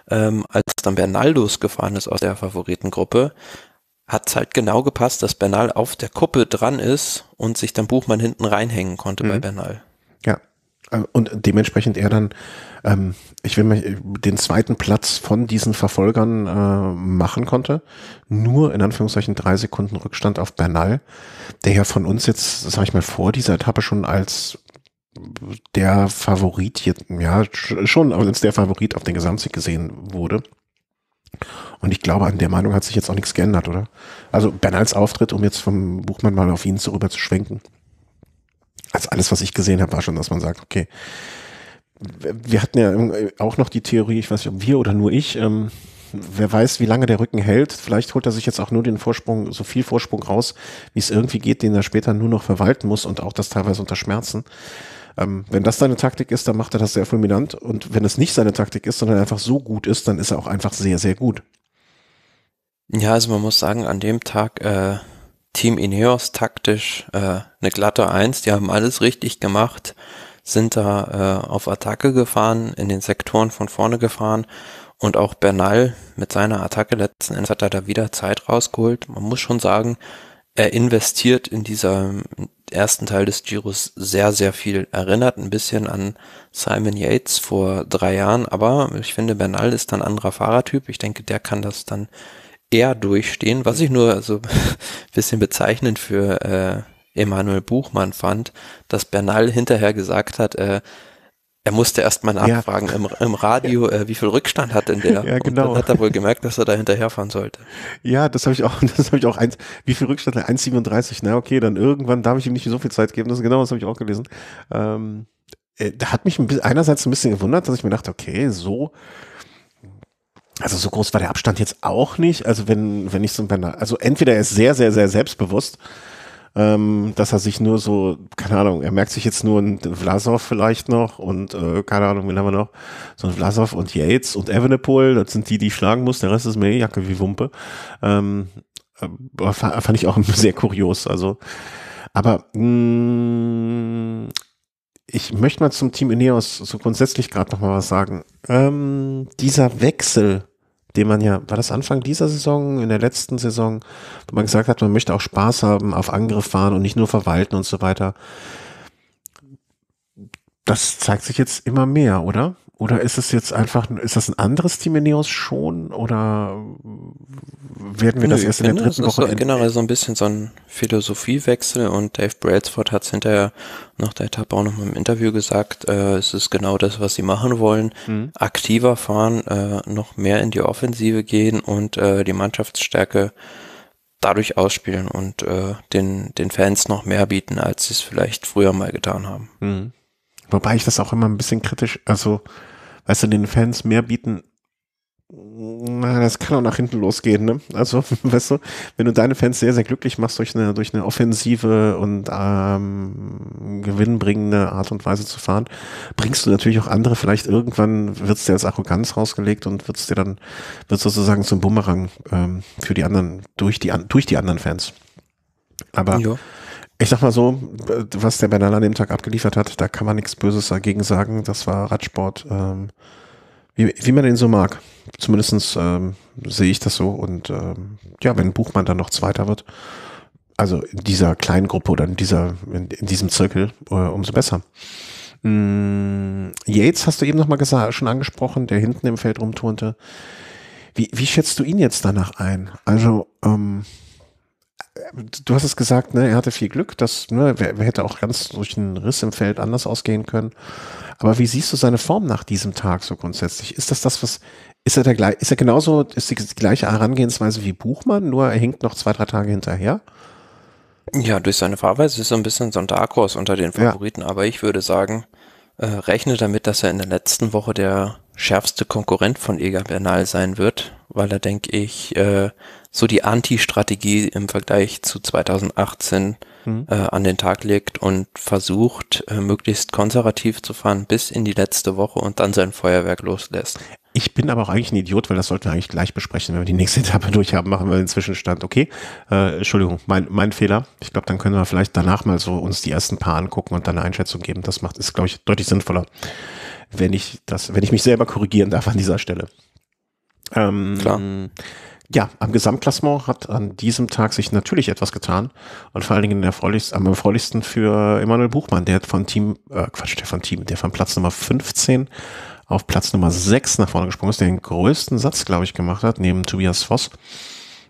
ähm, als dann Bernaldus gefahren ist aus der Favoritengruppe, hat's halt genau gepasst, dass Bernal auf der Kuppe dran ist und sich dann Buchmann hinten reinhängen konnte mhm. bei Bernal. Ja. Äh, und dementsprechend er dann, ähm, ich will mal den zweiten Platz von diesen Verfolgern äh, machen konnte. Nur in Anführungszeichen drei Sekunden Rückstand auf Bernal, der ja von uns jetzt, sag ich mal, vor dieser Etappe schon als der Favorit hier, ja, schon als der Favorit auf den Gesamtsieg gesehen wurde. Und ich glaube, an der Meinung hat sich jetzt auch nichts geändert, oder? Also Bernals Auftritt, um jetzt vom Buchmann mal auf ihn zu rüber zu schwenken. Also alles, was ich gesehen habe, war schon, dass man sagt, okay, wir hatten ja auch noch die Theorie, ich weiß nicht, ob wir oder nur ich, ähm, wer weiß, wie lange der Rücken hält. Vielleicht holt er sich jetzt auch nur den Vorsprung, so viel Vorsprung raus, wie es irgendwie geht, den er später nur noch verwalten muss und auch das teilweise unter Schmerzen. Ähm, wenn das seine Taktik ist, dann macht er das sehr fulminant. Und wenn es nicht seine Taktik ist, sondern einfach so gut ist, dann ist er auch einfach sehr, sehr gut. Ja, also man muss sagen, an dem Tag äh, Team Ineos taktisch äh, eine glatte Eins. Die haben alles richtig gemacht, sind da äh, auf Attacke gefahren, in den Sektoren von vorne gefahren und auch Bernal mit seiner Attacke letzten Endes hat er da wieder Zeit rausgeholt. Man muss schon sagen, er investiert in dieser, ersten Teil des Giros sehr, sehr viel erinnert. Ein bisschen an Simon Yates vor drei Jahren, aber ich finde, Bernal ist ein anderer Fahrertyp. Ich denke, der kann das dann eher durchstehen. Was ich nur so ein bisschen bezeichnend für äh, Emanuel Buchmann fand, dass Bernal hinterher gesagt hat, äh, er musste erstmal nachfragen ja. im, im, Radio, äh, wie viel Rückstand hat denn der? Ja, genau. Und dann hat er wohl gemerkt, dass er da hinterherfahren sollte. Ja, das habe ich auch, das habe ich auch eins, wie viel Rückstand hat 1,37? Na, okay, dann irgendwann darf ich ihm nicht so viel Zeit geben. Das ist genau, das habe ich auch gelesen. Ähm, äh, da hat mich ein bisschen, einerseits ein bisschen gewundert, dass ich mir dachte, okay, so, also so groß war der Abstand jetzt auch nicht. Also wenn, wenn ich so, ein Bänder, also entweder er ist sehr, sehr, sehr selbstbewusst ähm, dass er sich nur so, keine Ahnung, er merkt sich jetzt nur einen Vlasov vielleicht noch und äh, keine Ahnung, wen haben wir noch? So ein Vlasov und Yates und Evenepoel, das sind die, die ich schlagen muss, der Rest ist mir eh Jacke wie Wumpe. Ähm, fand ich auch sehr kurios, also aber mh, mm, ich möchte mal zum Team Ineos so grundsätzlich gerade nochmal was sagen. Ähm, dieser Wechsel den man ja, war das Anfang dieser Saison, in der letzten Saison, wo man gesagt hat, man möchte auch Spaß haben, auf Angriff fahren und nicht nur verwalten und so weiter. Das zeigt sich jetzt immer mehr, oder? Oder ist es jetzt einfach, ist das ein anderes Team in Neos schon? Oder werden wir das erst in der genau, dritten Woche? So, generell so ein bisschen so ein Philosophiewechsel und Dave Bradsford hat es hinterher nach der Etappe auch nochmal im Interview gesagt, äh, es ist genau das, was sie machen wollen. Mhm. Aktiver fahren, äh, noch mehr in die Offensive gehen und äh, die Mannschaftsstärke dadurch ausspielen und äh, den, den Fans noch mehr bieten, als sie es vielleicht früher mal getan haben. Mhm. Wobei ich das auch immer ein bisschen kritisch, also weißt du, den Fans mehr bieten, na, das kann auch nach hinten losgehen, ne? Also, weißt du, wenn du deine Fans sehr, sehr glücklich machst durch eine, durch eine offensive und ähm, gewinnbringende Art und Weise zu fahren, bringst du natürlich auch andere, vielleicht irgendwann wird es dir als Arroganz rausgelegt und wird es dir dann, wird sozusagen zum Bumerang ähm, für die anderen, durch die, durch die anderen Fans. Aber ja ich sag mal so, was der Bernal an dem Tag abgeliefert hat, da kann man nichts Böses dagegen sagen. Das war Radsport, ähm, wie, wie, man den so mag. Zumindest ähm, sehe ich das so. Und ähm, ja, wenn Buchmann dann noch Zweiter wird, also in dieser kleinen Gruppe oder in, dieser, in, in diesem Zirkel, äh, umso besser. Mm, Yates hast du eben nochmal schon angesprochen, der hinten im Feld rumturnte. Wie, wie schätzt du ihn jetzt danach ein? Also, ähm, du hast es gesagt, ne, er hatte viel Glück, das ne, hätte auch ganz durch einen Riss im Feld anders ausgehen können. Aber wie siehst du seine Form nach diesem Tag so grundsätzlich? Ist das das, was ist er der ist er genauso ist die, die gleiche Herangehensweise wie Buchmann, nur er hinkt noch zwei drei Tage hinterher? Ja, durch seine Fahrweise ist er ein bisschen so ein Dark Horse unter den Favoriten, ja. aber ich würde sagen, äh, rechne damit, dass er in der letzten Woche der schärfste Konkurrent von Egan Bernal sein wird, weil er, denke ich, äh, so die Anti-Strategie im Vergleich zu 2018 mhm. äh, an den Tag legt und versucht, äh, möglichst konservativ zu fahren bis in die letzte Woche und dann sein Feuerwerk loslässt. Ich bin aber auch eigentlich ein Idiot, weil das sollten wir eigentlich gleich besprechen. Wenn wir die nächste Etappe durchhaben, machen wir den Zwischenstand. Okay, äh, Entschuldigung, mein, mein Fehler. Ich glaube, dann können wir vielleicht danach mal so uns die ersten paar angucken und dann eine Einschätzung geben. Das macht, ist, glaube ich, deutlich sinnvoller wenn ich das, wenn ich mich selber korrigieren darf an dieser Stelle. Ähm, Klar. Ja, am Gesamtklassement hat an diesem Tag sich natürlich etwas getan und vor allen Dingen erfreulichst, am erfreulichsten für Emanuel Buchmann, der von Team, äh, Quatsch, der von Team, der von Platz Nummer 15 auf Platz Nummer 6 nach vorne gesprungen ist, der den größten Satz, glaube ich, gemacht hat, neben Tobias Voss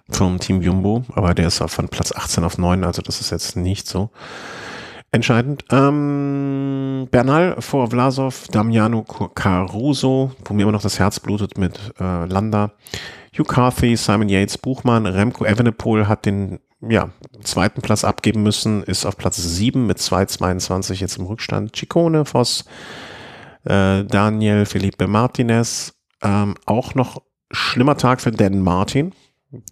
vom Team Jumbo, aber der ist auch von Platz 18 auf 9, also das ist jetzt nicht so entscheidend. Ähm, Bernal vor Vlasov, Damiano Caruso, wo mir immer noch das Herz blutet mit äh, Landa, Hugh Carthy, Simon Yates, Buchmann, Remco Evenepoel hat den ja, zweiten Platz abgeben müssen, ist auf Platz 7 mit 2,22 jetzt im Rückstand. Ciccone, Voss, äh, Daniel, Felipe Martinez, ähm, auch noch schlimmer Tag für Dan Martin,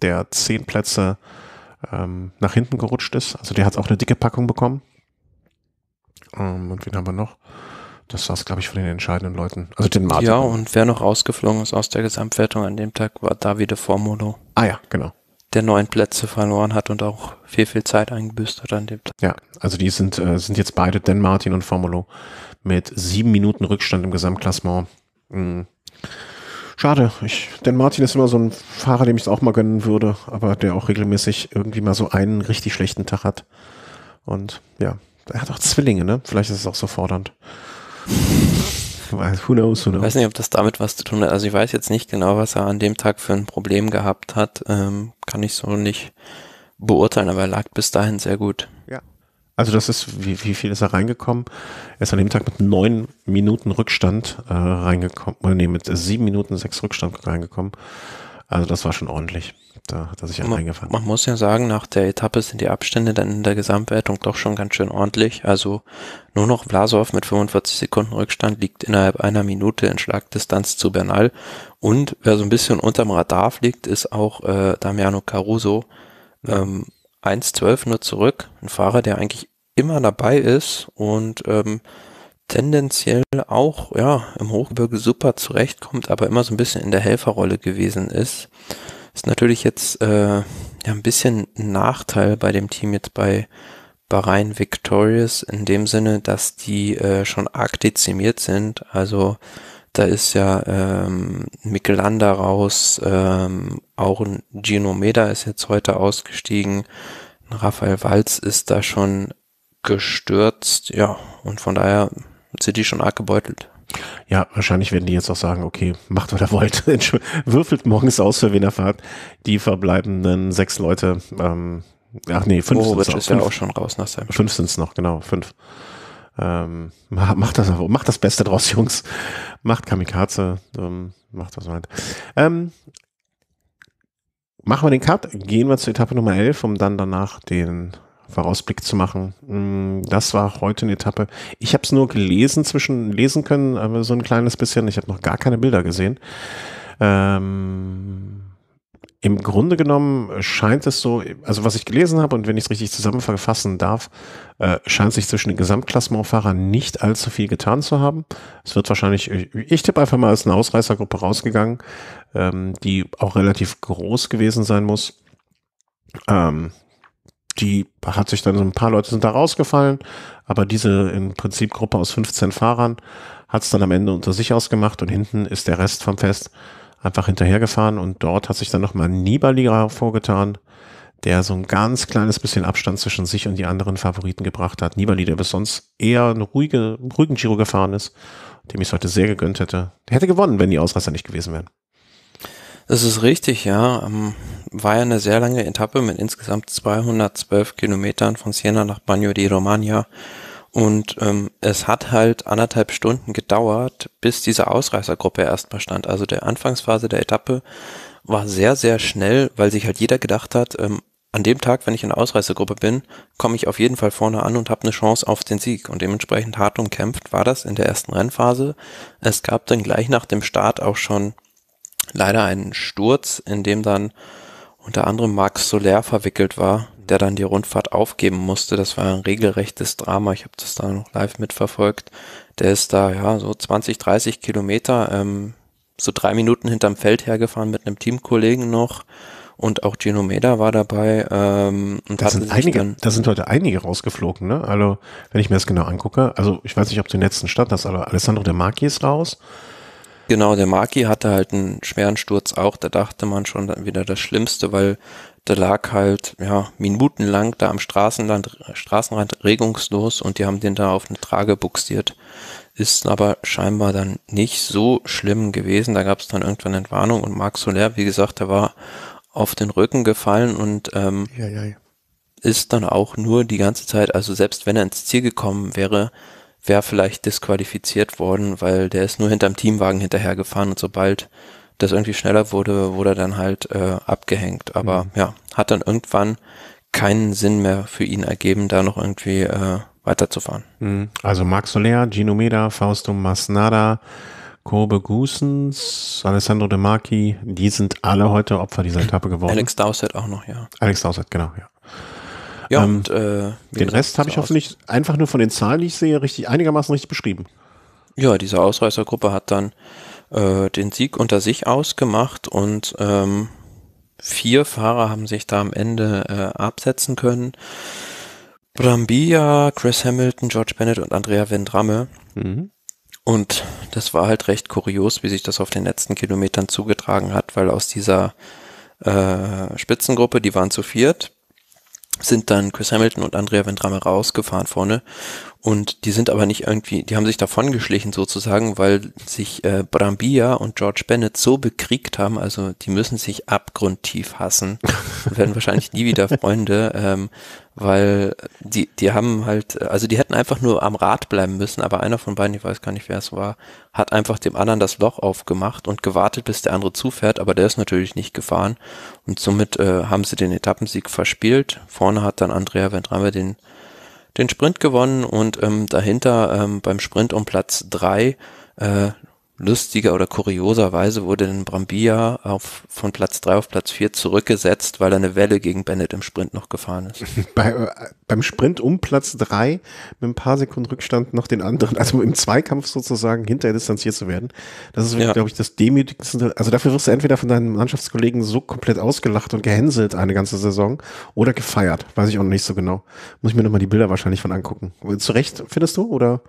der zehn Plätze ähm, nach hinten gerutscht ist. Also der hat auch eine dicke Packung bekommen. Ähm, und wen haben wir noch? Das war es, glaube ich, von den entscheidenden Leuten. Also den Martin. Ja, und wer noch rausgeflogen ist aus der Gesamtwertung an dem Tag, war Davide Formolo. Ah ja, genau. Der neun Plätze verloren hat und auch viel, viel Zeit eingebüßt hat an dem Tag. Ja, also die sind, äh, sind jetzt beide, Dan Martin und Formolo, mit sieben Minuten Rückstand im Gesamtklassement. Mhm. Schade. Ich, denn Martin ist immer so ein Fahrer, dem ich es auch mal gönnen würde, aber der auch regelmäßig irgendwie mal so einen richtig schlechten Tag hat. Und ja, er hat auch Zwillinge, ne? Vielleicht ist es auch so fordernd. Who knows, who knows. Ich weiß nicht, ob das damit was zu tun hat. Also ich weiß jetzt nicht genau, was er an dem Tag für ein Problem gehabt hat. Ähm, kann ich so nicht beurteilen, aber er lag bis dahin sehr gut. Ja. Also das ist, wie, wie viel ist er reingekommen? Er ist an dem Tag mit neun Minuten Rückstand äh, reingekommen, äh, nee, mit sieben Minuten sechs Rückstand reingekommen. Also das war schon ordentlich. Da hat er sich einen man, eingefangen. Man muss ja sagen, nach der Etappe sind die Abstände dann in der Gesamtwertung doch schon ganz schön ordentlich. Also nur noch Vlasov mit 45 Sekunden Rückstand liegt innerhalb einer Minute in Schlagdistanz zu Bernal. Und wer so ein bisschen unterm Radar fliegt, ist auch äh, Damiano Caruso. Ähm, 1,12 nur zurück. Ein Fahrer, der eigentlich immer dabei ist und ähm, tendenziell auch ja, im Hochgebirge super zurechtkommt, aber immer so ein bisschen in der Helferrolle gewesen ist. Ist natürlich jetzt äh, ja, ein bisschen ein Nachteil bei dem Team jetzt bei Bahrain Victorious, in dem Sinne, dass die äh, schon arg dezimiert sind. Also da ist ja ähm, Michelanda raus, ähm, auch ein Gino Meda ist jetzt heute ausgestiegen, Raphael Walz ist da schon gestürzt, ja, und von daher City schon arg gebeutelt. Ja, wahrscheinlich werden die jetzt auch sagen, okay, macht, was ihr wollt. Würfelt morgens aus, für wen er fahrt. Die verbleibenden sechs Leute, ähm, ach nee, fünf oh, sind ist fünf. ja auch schon raus nach seinem Fünf sind es noch, genau, fünf. Ähm, macht das, macht das Beste draus, Jungs. Macht Kamikaze, ähm, macht was meint. Ähm, machen wir den Cut, gehen wir zur Etappe Nummer 11, um dann danach den Vorausblick zu machen. Mm, das war heute eine Etappe. Ich habe es nur gelesen, zwischen lesen können, aber so ein kleines bisschen. Ich habe noch gar keine Bilder gesehen. Ähm, Im Grunde genommen scheint es so, also was ich gelesen habe und wenn ich es richtig zusammenfassen darf, äh, scheint sich zwischen den Gesamtklassementfahrern nicht allzu viel getan zu haben. Es wird wahrscheinlich, ich tippe einfach mal als eine Ausreißergruppe rausgegangen, ähm, die auch relativ groß gewesen sein muss. Ähm, die hat sich dann so ein paar Leute sind da rausgefallen, aber diese im Prinzip Gruppe aus 15 Fahrern hat es dann am Ende unter sich ausgemacht und hinten ist der Rest vom Fest einfach hinterhergefahren und dort hat sich dann nochmal Nibali vorgetan, der so ein ganz kleines bisschen Abstand zwischen sich und die anderen Favoriten gebracht hat. Nibali, der bis sonst eher einen ruhige, ruhigen Giro gefahren ist, dem ich es heute sehr gegönnt hätte. Der hätte gewonnen, wenn die Ausreißer nicht gewesen wären. Das ist richtig, ja. Ähm, war ja eine sehr lange Etappe mit insgesamt 212 Kilometern von Siena nach Bagno di Romagna. Und ähm, es hat halt anderthalb Stunden gedauert, bis diese Ausreißergruppe erstmal stand. Also der Anfangsphase der Etappe war sehr, sehr schnell, weil sich halt jeder gedacht hat, ähm, an dem Tag, wenn ich in der Ausreißergruppe bin, komme ich auf jeden Fall vorne an und habe eine Chance auf den Sieg. Und dementsprechend hart umkämpft war das in der ersten Rennphase. Es gab dann gleich nach dem Start auch schon leider einen Sturz, in dem dann unter anderem Max Soler verwickelt war, der dann die Rundfahrt aufgeben musste. Das war ein regelrechtes Drama. Ich habe das da noch live mitverfolgt. Der ist da ja so 20, 30 Kilometer, ähm, so drei Minuten hinterm Feld hergefahren mit einem Teamkollegen noch und auch Gino Meda war dabei. Ähm, und da sind einige, da sind heute einige rausgeflogen, ne? Also, wenn ich mir das genau angucke, also ich weiß nicht, ob du den letzten stand hast, aber Alessandro De Marquis ist raus, Genau, der Maki hatte halt einen schweren Sturz auch. Da dachte man schon dann wieder das Schlimmste, weil der lag halt ja, minutenlang da am Straßenland, Straßenrand regungslos und die haben den da auf eine Trage buxiert. Ist aber scheinbar dann nicht so schlimm gewesen. Da gab es dann irgendwann eine Entwarnung und Marc Soler, wie gesagt, der war auf den Rücken gefallen und ähm, ja, ja, ja. ist dann auch nur die ganze Zeit, also selbst wenn er ins Ziel gekommen wäre, wäre vielleicht disqualifiziert worden, weil der ist nur hinterm Teamwagen hinterhergefahren und sobald das irgendwie schneller wurde, wurde er dann halt äh, abgehängt. Aber mhm. ja, hat dann irgendwann keinen Sinn mehr für ihn ergeben, da noch irgendwie äh, weiterzufahren. Mhm. Also Max Soler, Gino Meda, Fausto Masnada, Kobe Gusens, Alessandro De Marchi, die sind alle heute Opfer dieser Etappe geworden. Alex Dowsett auch noch, ja. Alex Dowsett, genau, ja. Ja, ähm, und, äh, den Rest habe ich hoffentlich einfach nur von den Zahlen, die ich sehe, richtig einigermaßen richtig beschrieben. Ja, diese Ausreißergruppe hat dann äh, den Sieg unter sich ausgemacht und ähm, vier Fahrer haben sich da am Ende äh, absetzen können. Brambilla, Chris Hamilton, George Bennett und Andrea Vendramme. Mhm. Und das war halt recht kurios, wie sich das auf den letzten Kilometern zugetragen hat, weil aus dieser äh, Spitzengruppe, die waren zu viert, sind dann Chris Hamilton und Andrea Vendrame rausgefahren vorne und die sind aber nicht irgendwie, die haben sich davon geschlichen sozusagen, weil sich äh, Brambilla und George Bennett so bekriegt haben, also die müssen sich abgrundtief hassen, werden wahrscheinlich nie wieder Freunde, ähm, weil die, die haben halt, also die hätten einfach nur am Rad bleiben müssen, aber einer von beiden, ich weiß gar nicht, wer es war, hat einfach dem anderen das Loch aufgemacht und gewartet, bis der andere zufährt, aber der ist natürlich nicht gefahren und somit äh, haben sie den Etappensieg verspielt. Vorne hat dann Andrea Vendrame den den Sprint gewonnen und ähm, dahinter ähm, beim Sprint um Platz drei äh, lustiger oder kurioserweise wurde in Brambilla auf, von Platz 3 auf Platz 4 zurückgesetzt, weil er eine Welle gegen Bennett im Sprint noch gefahren ist. Bei, äh, beim Sprint um Platz 3 mit ein paar Sekunden Rückstand noch den anderen, also im Zweikampf sozusagen hinterher distanziert zu werden. Das ist, ja. glaube ich, das Demütigste. Also dafür wirst du entweder von deinen Mannschaftskollegen so komplett ausgelacht und gehänselt eine ganze Saison oder gefeiert. Weiß ich auch noch nicht so genau. Muss ich mir nochmal die Bilder wahrscheinlich von angucken. Zu Recht, findest du? Oder?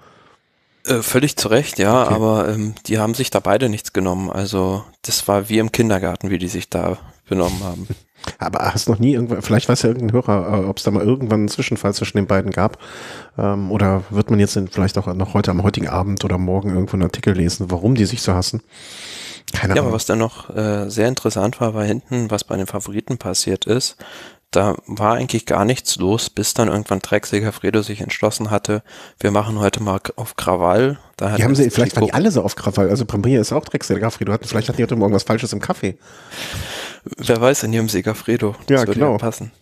Äh, völlig zu Recht, ja, okay. aber ähm, die haben sich da beide nichts genommen. Also das war wie im Kindergarten, wie die sich da benommen haben. Aber hast noch nie irgendwann, vielleicht weiß ja irgendein Hörer, äh, ob es da mal irgendwann einen Zwischenfall zwischen den beiden gab. Ähm, oder wird man jetzt in, vielleicht auch noch heute am heutigen Abend oder morgen irgendwo einen Artikel lesen, warum die sich so hassen? Keine ja, Ahnung. aber was dann noch äh, sehr interessant war, war hinten, was bei den Favoriten passiert ist da war eigentlich gar nichts los, bis dann irgendwann Drexiger Fredo sich entschlossen hatte, wir machen heute mal auf Krawall. Da die haben sie, vielleicht waren die alle so auf Krawall. Also Premier ist auch Drexiger Fredo. vielleicht hatten die heute Morgen was Falsches im Kaffee. Wer weiß, in ihrem Segafredo. Das ja, würde genau. ja passen.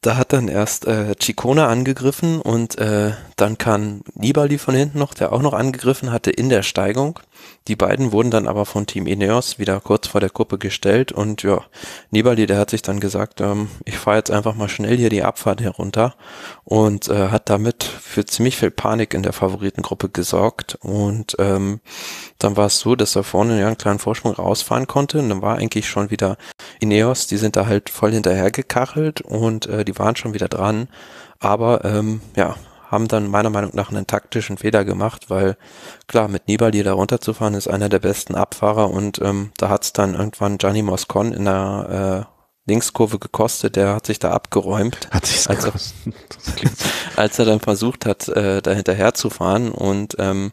da hat dann erst äh, Chicona angegriffen und äh, dann kam Nibali von hinten noch, der auch noch angegriffen hatte in der Steigung. Die beiden wurden dann aber von Team Ineos wieder kurz vor der Kuppe gestellt und ja, Nibali, der hat sich dann gesagt, ähm, ich fahre jetzt einfach mal schnell hier die Abfahrt herunter und äh, hat damit für ziemlich viel Panik in der Favoritengruppe gesorgt und ähm, dann war es so, dass er vorne ja einen kleinen Vorsprung rausfahren konnte und dann war eigentlich schon wieder Ineos, die sind da halt voll hinterhergekachelt und äh, die waren schon wieder dran, aber ähm, ja, haben dann meiner Meinung nach einen taktischen Fehler gemacht, weil klar, mit Nibali da runterzufahren ist einer der besten Abfahrer und ähm, da hat's dann irgendwann Gianni Moscon in der äh, Linkskurve gekostet, der hat sich da abgeräumt. Hat sich's als, er, als er dann versucht hat, äh, da hinterher zu fahren und ähm,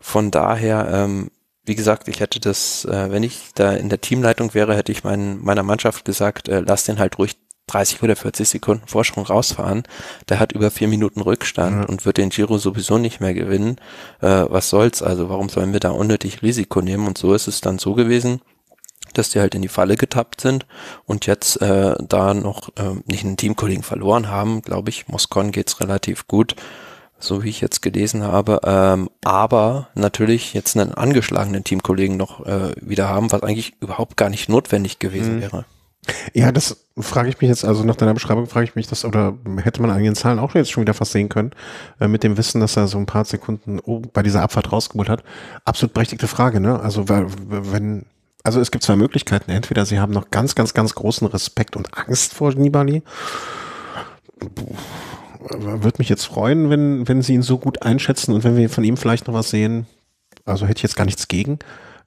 von daher ähm, wie gesagt, ich hätte das, äh, wenn ich da in der Teamleitung wäre, hätte ich mein, meiner Mannschaft gesagt, äh, lass den halt ruhig 30 oder 40 Sekunden Vorsprung rausfahren, der hat über vier Minuten Rückstand mhm. und wird den Giro sowieso nicht mehr gewinnen. Äh, was soll's? Also warum sollen wir da unnötig Risiko nehmen? Und so ist es dann so gewesen, dass die halt in die Falle getappt sind und jetzt äh, da noch äh, nicht einen Teamkollegen verloren haben. Glaube ich, Moscon geht's relativ gut, so wie ich jetzt gelesen habe. Ähm, aber natürlich jetzt einen angeschlagenen Teamkollegen noch äh, wieder haben, was eigentlich überhaupt gar nicht notwendig gewesen mhm. wäre. Ja, das frage ich mich jetzt, also nach deiner Beschreibung frage ich mich das, oder hätte man an den Zahlen auch jetzt schon wieder fast sehen können, äh, mit dem Wissen, dass er so ein paar Sekunden bei dieser Abfahrt rausgeholt hat. Absolut berechtigte Frage, ne? Also, wenn, also es gibt zwei Möglichkeiten. Entweder sie haben noch ganz, ganz, ganz großen Respekt und Angst vor Nibali. Würde mich jetzt freuen, wenn, wenn sie ihn so gut einschätzen und wenn wir von ihm vielleicht noch was sehen. Also hätte ich jetzt gar nichts gegen.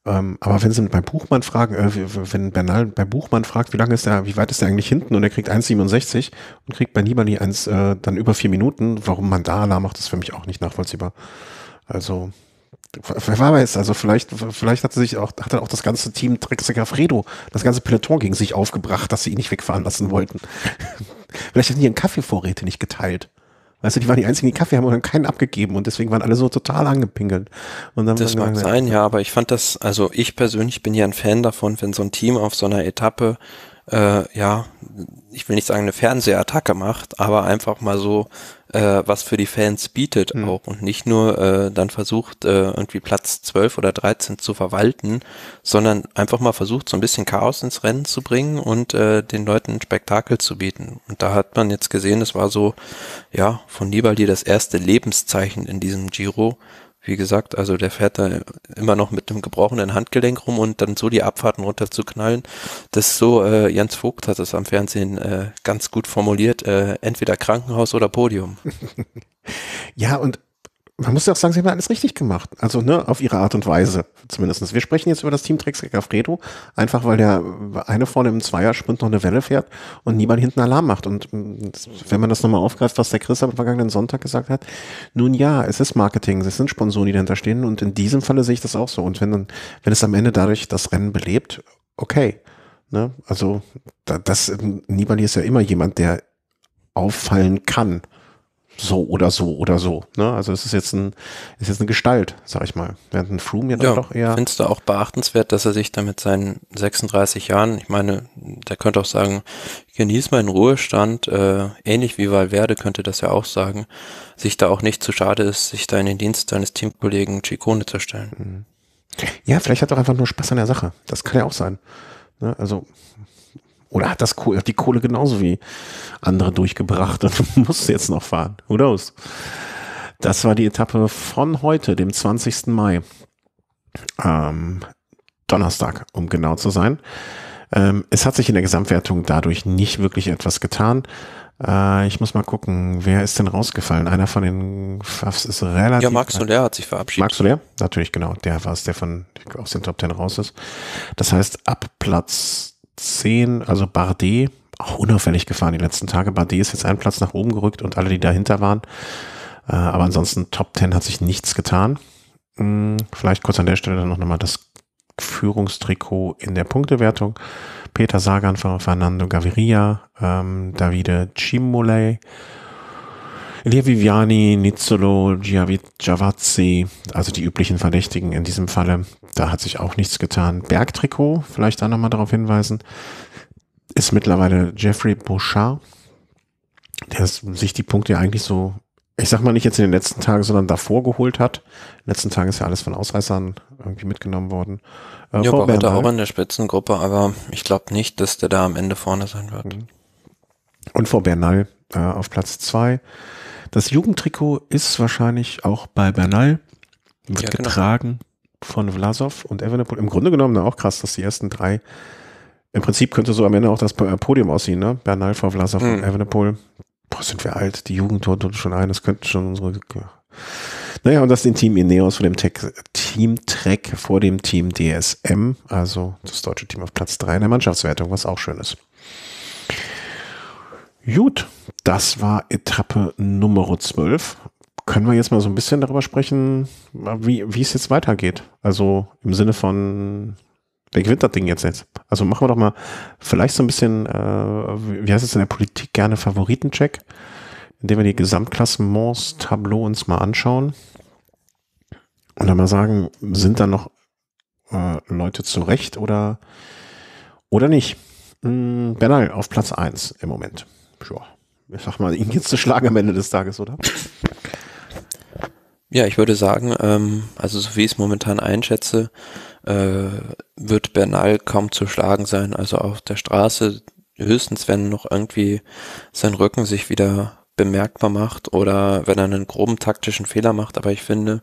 Ähm, aber wenn sie beim Buchmann fragen, äh, wenn Bernal bei Buchmann fragt, wie lange ist der, wie weit ist der eigentlich hinten und er kriegt 1,67 und kriegt bei Nibali 1, äh, dann über vier Minuten, warum man da Alarm macht, ist für mich auch nicht nachvollziehbar. Also, wer weiß, Also vielleicht, vielleicht hatte sich auch, hat hatte auch das ganze Team Drexiger Fredo, das ganze Peloton gegen sich aufgebracht, dass sie ihn nicht wegfahren lassen wollten. vielleicht haben die ihren Kaffeevorräte nicht geteilt. Weißt du, die waren die einzigen, die Kaffee haben und haben keinen abgegeben und deswegen waren alle so total angepinkelt. Und dann das mag sein, ja, aber ich fand das, also ich persönlich bin ja ein Fan davon, wenn so ein Team auf so einer Etappe äh, ja ich will nicht sagen eine Fernsehattacke macht, aber einfach mal so äh, was für die Fans bietet mhm. auch und nicht nur äh, dann versucht äh, irgendwie Platz 12 oder 13 zu verwalten, sondern einfach mal versucht so ein bisschen Chaos ins Rennen zu bringen und äh, den Leuten ein Spektakel zu bieten. Und da hat man jetzt gesehen, es war so ja von Nibali das erste Lebenszeichen in diesem Giro, wie gesagt, also der fährt da immer noch mit einem gebrochenen Handgelenk rum und dann so die Abfahrten runter zu knallen. Das so, äh, Jens Vogt hat das am Fernsehen äh, ganz gut formuliert, äh, entweder Krankenhaus oder Podium. ja, und man muss ja auch sagen, sie haben alles richtig gemacht. Also, ne, auf ihre Art und Weise zumindest. Wir sprechen jetzt über das Team Drecksgecker Fredo, einfach weil der eine vorne im Zweiersprint noch eine Welle fährt und niemand hinten Alarm macht. Und mm, wenn man das nochmal aufgreift, was der Chris am vergangenen Sonntag gesagt hat, nun ja, es ist Marketing, es sind Sponsoren, die dahinter stehen und in diesem Falle sehe ich das auch so. Und wenn dann, wenn es am Ende dadurch das Rennen belebt, okay. Ne? Also, das, Nibali ist ja immer jemand, der auffallen kann so oder so oder so. Ne? Also es ist jetzt ein, ist jetzt eine Gestalt, sag ich mal. Während ein Froome ja, ja doch eher. Findest du auch beachtenswert, dass er sich da mit seinen 36 Jahren, ich meine, der könnte auch sagen, genieß meinen Ruhestand, äh, ähnlich wie Valverde könnte das ja auch sagen, sich da auch nicht zu schade ist, sich da in den Dienst seines Teamkollegen Ciccone zu stellen. Mhm. Ja, vielleicht hat er auch einfach nur Spaß an der Sache. Das kann ja auch sein. Ne? Also oder hat das Kohle, hat die Kohle genauso wie andere durchgebracht und muss jetzt noch fahren? Who knows? Das war die Etappe von heute, dem 20. Mai. Ähm, Donnerstag, um genau zu sein. Ähm, es hat sich in der Gesamtwertung dadurch nicht wirklich etwas getan. Äh, ich muss mal gucken, wer ist denn rausgefallen? Einer von den Fafs ist relativ. Ja, Max Soler hat sich verabschiedet. Max Soler? Natürlich, genau. Der war es, der von aus den Top Ten raus ist. Das heißt, ab Platz 10, also Bardet, auch unauffällig gefahren die letzten Tage. Bardet ist jetzt einen Platz nach oben gerückt und alle, die dahinter waren. Äh, aber ansonsten Top 10 hat sich nichts getan. Hm, vielleicht kurz an der Stelle dann noch nochmal das Führungstrikot in der Punktewertung. Peter Sagan, von Fernando Gaviria, ähm, Davide Cimolay, Lia Viviani, Nizzolo, Giavazzi, also die üblichen Verdächtigen in diesem Falle. Da hat sich auch nichts getan. Bergtrikot, vielleicht da nochmal darauf hinweisen, ist mittlerweile Jeffrey Bouchard, der sich die Punkte eigentlich so, ich sag mal nicht jetzt in den letzten Tagen, sondern davor geholt hat. In den letzten Tagen ist ja alles von Ausreißern irgendwie mitgenommen worden. Äh, ja, aber heute auch in der Spitzengruppe, aber ich glaube nicht, dass der da am Ende vorne sein wird. Und vor Bernal äh, auf Platz zwei. Das Jugendtrikot ist wahrscheinlich auch bei Bernal. Wird ja, genau. getragen von Vlasov und Evenepoel. Im Grunde genommen auch krass, dass die ersten drei im Prinzip könnte so am Ende auch das äh, Podium aussehen, ne? Bernal vor Vlasov mhm. und Evenepoel. Boah, sind wir alt, die Jugend tut schon ein, das könnten schon unsere. Naja, und das den Team Ineos vor dem Team Trek vor dem Team DSM, also das deutsche Team auf Platz 3 in der Mannschaftswertung, was auch schön ist. Gut, das war Etappe Nummer 12. Können wir jetzt mal so ein bisschen darüber sprechen, wie, wie es jetzt weitergeht? Also im Sinne von, wer gewinnt das Ding jetzt jetzt? Also machen wir doch mal vielleicht so ein bisschen, äh, wie heißt es in der Politik gerne, Favoritencheck, indem wir die Gesamtklassements, Tableau uns mal anschauen und dann mal sagen, sind da noch äh, Leute zurecht oder, oder nicht? Hm, Bernal auf Platz 1 im Moment ja, ich sag mal, ihn jetzt zu schlagen am Ende des Tages, oder? Ja, ich würde sagen, ähm, also so wie ich es momentan einschätze, äh, wird Bernal kaum zu schlagen sein. Also auf der Straße höchstens, wenn noch irgendwie sein Rücken sich wieder bemerkbar macht oder wenn er einen groben taktischen Fehler macht. Aber ich finde,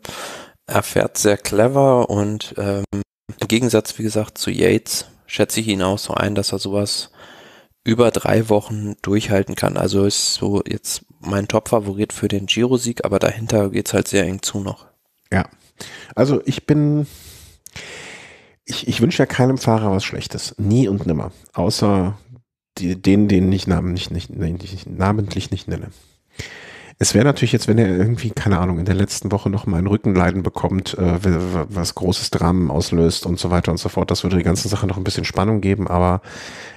er fährt sehr clever und ähm, im Gegensatz, wie gesagt, zu Yates schätze ich ihn auch so ein, dass er sowas über drei Wochen durchhalten kann. Also ist so jetzt mein Top-Favorit für den Giro-Sieg, aber dahinter geht es halt sehr eng zu noch. Ja. Also ich bin, ich, ich wünsche ja keinem Fahrer was Schlechtes. Nie und nimmer. Außer die, denen, denen ich namentlich nicht, nicht, namentlich nicht nenne. Es wäre natürlich jetzt, wenn er irgendwie, keine Ahnung, in der letzten Woche noch mal ein Rückenleiden bekommt, äh, was großes Dramen auslöst und so weiter und so fort, das würde die ganze Sache noch ein bisschen Spannung geben. Aber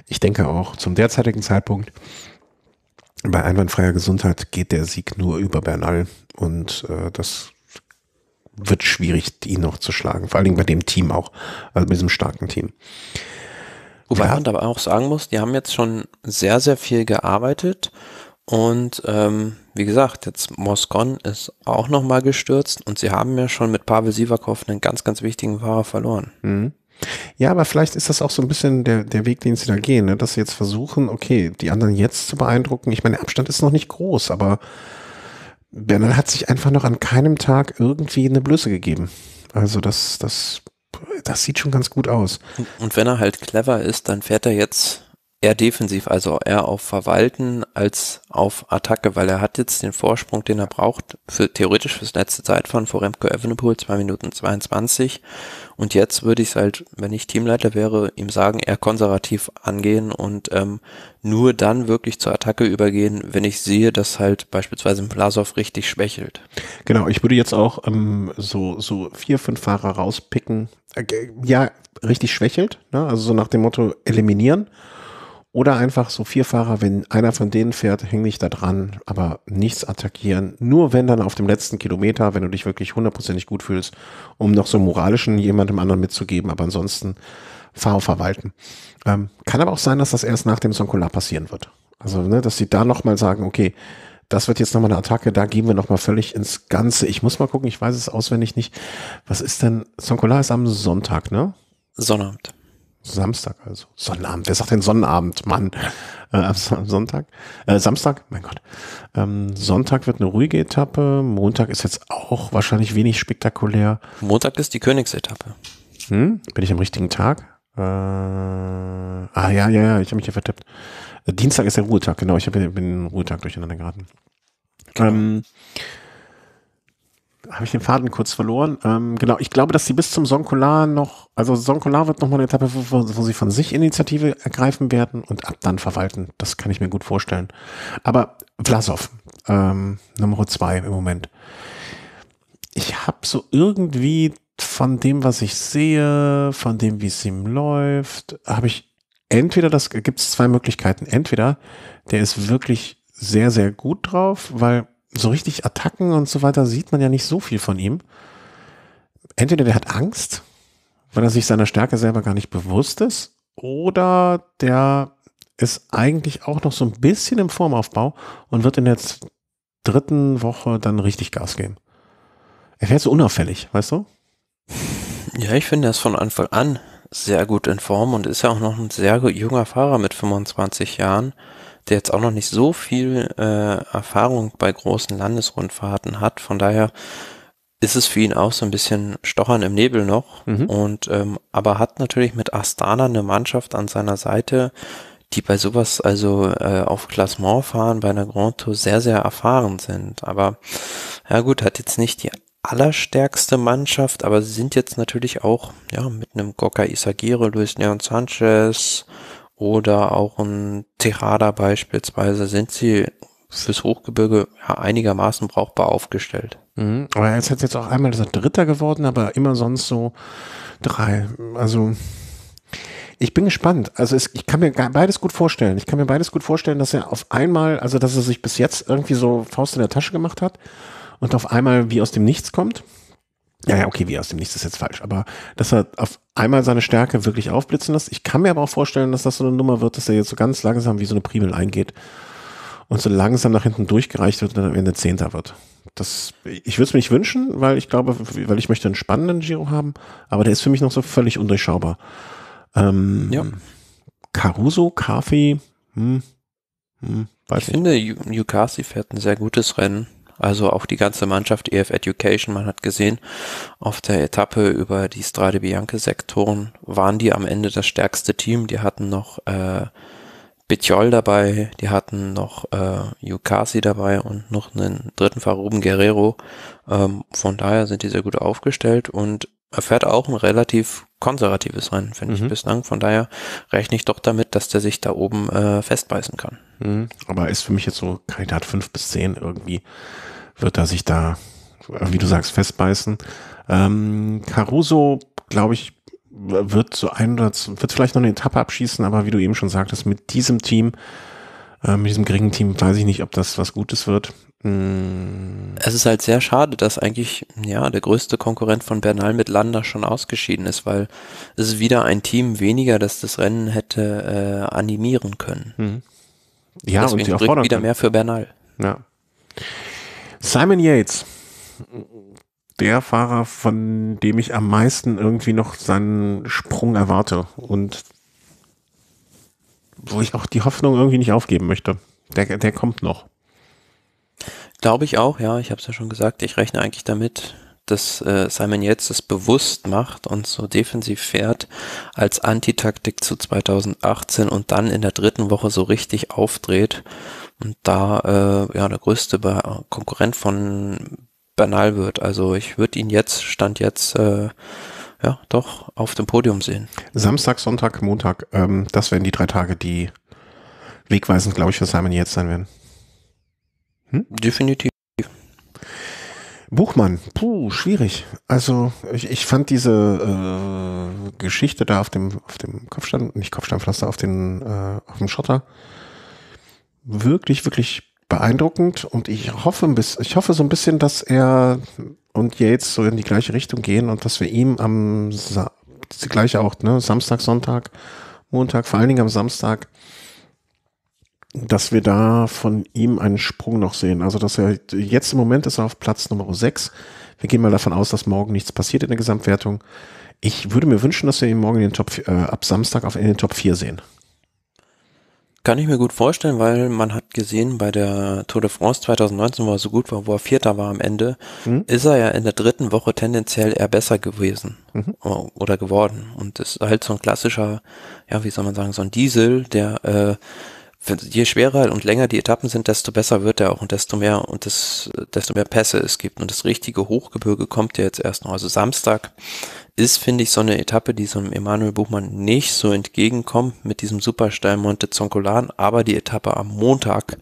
ich denke auch zum derzeitigen Zeitpunkt, bei einwandfreier Gesundheit geht der Sieg nur über Bernal und äh, das wird schwierig, ihn noch zu schlagen. Vor allen Dingen bei dem Team auch, also mit diesem starken Team. Wobei ja. man aber auch sagen muss, die haben jetzt schon sehr, sehr viel gearbeitet und ähm, wie gesagt, jetzt Moskon ist auch nochmal gestürzt und sie haben ja schon mit Pavel Sivakov einen ganz, ganz wichtigen Fahrer verloren. Mhm. Ja, aber vielleicht ist das auch so ein bisschen der, der Weg, den sie da gehen, ne? dass sie jetzt versuchen, okay, die anderen jetzt zu beeindrucken. Ich meine, der Abstand ist noch nicht groß, aber Bernal hat sich einfach noch an keinem Tag irgendwie eine Blöße gegeben. Also das, das, das sieht schon ganz gut aus. Und wenn er halt clever ist, dann fährt er jetzt eher defensiv, also eher auf Verwalten als auf Attacke, weil er hat jetzt den Vorsprung, den er braucht, für theoretisch fürs letzte Zeitfahren vor Remco Evenepoel, 2 Minuten 22. Und jetzt würde ich es halt, wenn ich Teamleiter wäre, ihm sagen, eher konservativ angehen und ähm, nur dann wirklich zur Attacke übergehen, wenn ich sehe, dass halt beispielsweise Blasov richtig schwächelt. Genau, ich würde jetzt auch ähm, so, so vier, fünf Fahrer rauspicken. Äh, ja, richtig schwächelt, ne? also so nach dem Motto eliminieren oder einfach so Vierfahrer, wenn einer von denen fährt, häng dich da dran, aber nichts attackieren. Nur wenn dann auf dem letzten Kilometer, wenn du dich wirklich hundertprozentig gut fühlst, um noch so moralischen jemandem anderen mitzugeben, aber ansonsten fahr auf verwalten. Ähm, kann aber auch sein, dass das erst nach dem Sonkola passieren wird. Also, ne, dass sie da nochmal sagen, okay, das wird jetzt nochmal eine Attacke, da gehen wir nochmal völlig ins Ganze. Ich muss mal gucken, ich weiß es auswendig nicht. Was ist denn, Sonkola ist am Sonntag, ne? Sonnabend. Samstag also. Sonnabend. Wer sagt denn Sonnabend? Mann. Äh, Sonntag. Äh, Samstag? Mein Gott. Ähm, Sonntag wird eine ruhige Etappe. Montag ist jetzt auch wahrscheinlich wenig spektakulär. Montag ist die Königsetappe. Hm? Bin ich am richtigen Tag? Äh, ah ja, ja, ja, ich habe mich hier vertippt. Äh, Dienstag ist der Ruhetag, genau. Ich hab, bin Ruhetag durcheinander geraten. Genau. Ähm, habe ich den Faden kurz verloren. Ähm, genau, ich glaube, dass sie bis zum Sonkolar noch, also Sonkolar wird nochmal eine Etappe, wo, wo, sie von sich Initiative ergreifen werden und ab dann verwalten. Das kann ich mir gut vorstellen. Aber Vlasov, ähm, Nummer zwei im Moment. Ich habe so irgendwie von dem, was ich sehe, von dem, wie es ihm läuft, habe ich entweder, das gibt es zwei Möglichkeiten. Entweder der ist wirklich sehr, sehr gut drauf, weil so richtig Attacken und so weiter sieht man ja nicht so viel von ihm. Entweder der hat Angst, weil er sich seiner Stärke selber gar nicht bewusst ist, oder der ist eigentlich auch noch so ein bisschen im Formaufbau und wird in der dritten Woche dann richtig Gas geben. Er fährt so unauffällig, weißt du? Ja, ich finde, er ist von Anfang an sehr gut in Form und ist ja auch noch ein sehr junger Fahrer mit 25 Jahren der jetzt auch noch nicht so viel äh, Erfahrung bei großen Landesrundfahrten hat. Von daher ist es für ihn auch so ein bisschen Stochern im Nebel noch. Mhm. Und ähm, aber hat natürlich mit Astana eine Mannschaft an seiner Seite, die bei sowas also äh, auf Klassement fahren bei einer Grand Tour sehr sehr erfahren sind. Aber ja gut, hat jetzt nicht die allerstärkste Mannschaft, aber sie sind jetzt natürlich auch ja mit einem Gokka Isagire, Luis Neon Sanchez, oder auch ein Terada beispielsweise sind sie fürs Hochgebirge ja, einigermaßen brauchbar aufgestellt. Mhm. Aber jetzt hat jetzt auch einmal das Dritter geworden, aber immer sonst so drei. Also ich bin gespannt. Also es, ich kann mir beides gut vorstellen. Ich kann mir beides gut vorstellen, dass er auf einmal, also dass er sich bis jetzt irgendwie so Faust in der Tasche gemacht hat und auf einmal wie aus dem Nichts kommt. Ja, ja, okay, wie aus dem Nichts ist jetzt falsch, aber dass er auf einmal seine Stärke wirklich aufblitzen lässt. Ich kann mir aber auch vorstellen, dass das so eine Nummer wird, dass er jetzt so ganz langsam wie so eine Primel eingeht und so langsam nach hinten durchgereicht wird und dann am Ende Zehnter wird. Das, ich würde es mir nicht wünschen, weil ich glaube, weil ich möchte einen spannenden Giro haben, aber der ist für mich noch so völlig undurchschaubar. Ähm, ja. Caruso, Kaffee, hm, hm, weiß ich nicht. finde, Newcastle fährt ein sehr gutes Rennen. Also auch die ganze Mannschaft EF Education, man hat gesehen, auf der Etappe über die Strade Bianca Sektoren waren die am Ende das stärkste Team. Die hatten noch äh, Bitiol dabei, die hatten noch äh, Yukasi dabei und noch einen dritten Fahrer Ruben Guerrero. Ähm, von daher sind die sehr gut aufgestellt und erfährt auch einen relativ konservatives sein, finde mhm. ich bislang. Von daher rechne ich doch damit, dass der sich da oben äh, festbeißen kann. Mhm. Aber ist für mich jetzt so Kandidat 5 bis 10 irgendwie, wird er sich da, äh, wie du sagst, festbeißen. Ähm, Caruso, glaube ich, wird so ein oder zwei, wird vielleicht noch eine Etappe abschießen, aber wie du eben schon sagtest, mit diesem Team, äh, mit diesem geringen Team, weiß ich nicht, ob das was Gutes wird. Hm. Es ist halt sehr schade, dass eigentlich ja der größte Konkurrent von Bernal mit Landa schon ausgeschieden ist, weil es ist wieder ein Team weniger, das das Rennen hätte äh, animieren können. Mhm. Ja, und, und sie auch wieder können. mehr für Bernal. Ja. Simon Yates, der Fahrer, von dem ich am meisten irgendwie noch seinen Sprung erwarte und wo ich auch die Hoffnung irgendwie nicht aufgeben möchte. Der, der kommt noch. Glaube ich auch, ja. Ich habe es ja schon gesagt. Ich rechne eigentlich damit, dass äh, Simon jetzt es bewusst macht und so defensiv fährt als Antitaktik zu 2018 und dann in der dritten Woche so richtig aufdreht und da äh, ja der größte Be Konkurrent von Bernal wird. Also ich würde ihn jetzt, Stand jetzt, äh, ja, doch auf dem Podium sehen. Samstag, Sonntag, Montag, ähm, das werden die drei Tage, die wegweisend, glaube ich, für Simon jetzt sein werden. Hm? Definitiv. Buchmann, puh, schwierig. Also ich, ich fand diese äh, Geschichte da auf dem, auf dem Kopfstein, nicht Kopfsteinpflaster, auf, den, äh, auf dem Schotter wirklich, wirklich beeindruckend und ich hoffe, ein bisschen, ich hoffe so ein bisschen, dass er und Yates so in die gleiche Richtung gehen und dass wir ihm am Sa gleich auch, ne, Samstag, Sonntag, Montag, vor allen Dingen am Samstag dass wir da von ihm einen Sprung noch sehen. Also, dass er jetzt im Moment ist er auf Platz Nummer 6. Wir gehen mal davon aus, dass morgen nichts passiert in der Gesamtwertung. Ich würde mir wünschen, dass wir ihn morgen in den Top, äh, ab Samstag auf, in den Top 4 sehen. Kann ich mir gut vorstellen, weil man hat gesehen, bei der Tour de France 2019, wo er so gut war, wo er Vierter war am Ende, mhm. ist er ja in der dritten Woche tendenziell eher besser gewesen mhm. oder geworden. Und das ist halt so ein klassischer, ja, wie soll man sagen, so ein Diesel, der äh, je schwerer und länger die Etappen sind, desto besser wird er auch und desto mehr und das, desto mehr Pässe es gibt. Und das richtige Hochgebirge kommt ja jetzt erst noch. Also Samstag ist, finde ich, so eine Etappe, die so einem Emanuel Buchmann nicht so entgegenkommt mit diesem Superstein Monte Zoncolan, aber die Etappe am Montag,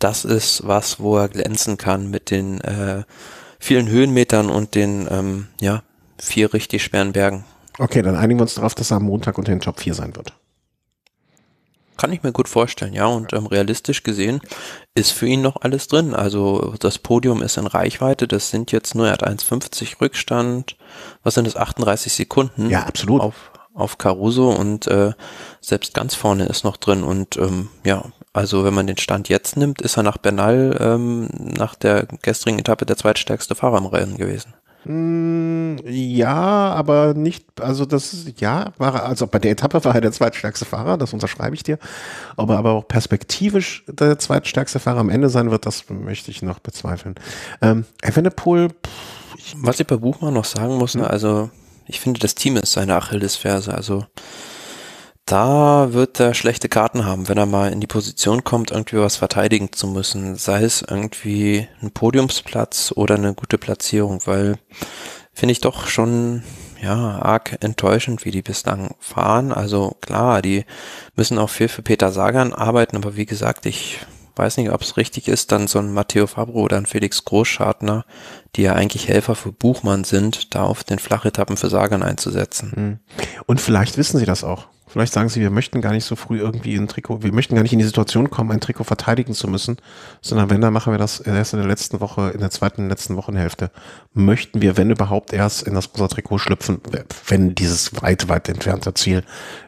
das ist was, wo er glänzen kann mit den äh, vielen Höhenmetern und den ähm, ja, vier richtig schweren Bergen. Okay, dann einigen wir uns darauf, dass er am Montag unter den Top 4 sein wird. Kann ich mir gut vorstellen, ja. Und ähm, realistisch gesehen ist für ihn noch alles drin. Also das Podium ist in Reichweite. Das sind jetzt nur, er hat 1,50 Rückstand. Was sind das? 38 Sekunden. Ja, absolut. Auf, auf Caruso und äh, selbst ganz vorne ist noch drin. Und ähm, ja, also wenn man den Stand jetzt nimmt, ist er nach Bernal ähm, nach der gestrigen Etappe der zweitstärkste Fahrer im Rennen gewesen. Hm, ja, aber nicht, also das, ja, war er, also bei der Etappe war er der zweitstärkste Fahrer, das unterschreibe ich dir. Ob er aber auch perspektivisch der zweitstärkste Fahrer am Ende sein wird, das möchte ich noch bezweifeln. Ähm, Evenepoel, Was ich bei Buchmann noch sagen muss, ne, hm? also ich finde, das Team ist seine Achillesferse, also da wird er schlechte Karten haben, wenn er mal in die Position kommt, irgendwie was verteidigen zu müssen. Sei es irgendwie ein Podiumsplatz oder eine gute Platzierung, weil finde ich doch schon ja arg enttäuschend, wie die bislang fahren. Also klar, die müssen auch viel für Peter Sagan arbeiten, aber wie gesagt, ich weiß nicht, ob es richtig ist, dann so ein Matteo Fabro oder ein Felix Großschartner, die ja eigentlich Helfer für Buchmann sind, da auf den Flachetappen für Sagan einzusetzen. Hm. Und vielleicht wissen sie das auch. Vielleicht sagen sie, wir möchten gar nicht so früh irgendwie ein Trikot, wir möchten gar nicht in die Situation kommen, ein Trikot verteidigen zu müssen, sondern wenn, dann machen wir das erst in der letzten Woche, in der zweiten, letzten Wochenhälfte. Möchten wir, wenn überhaupt, erst in das rosa Trikot schlüpfen, wenn dieses weit, weit entfernte Ziel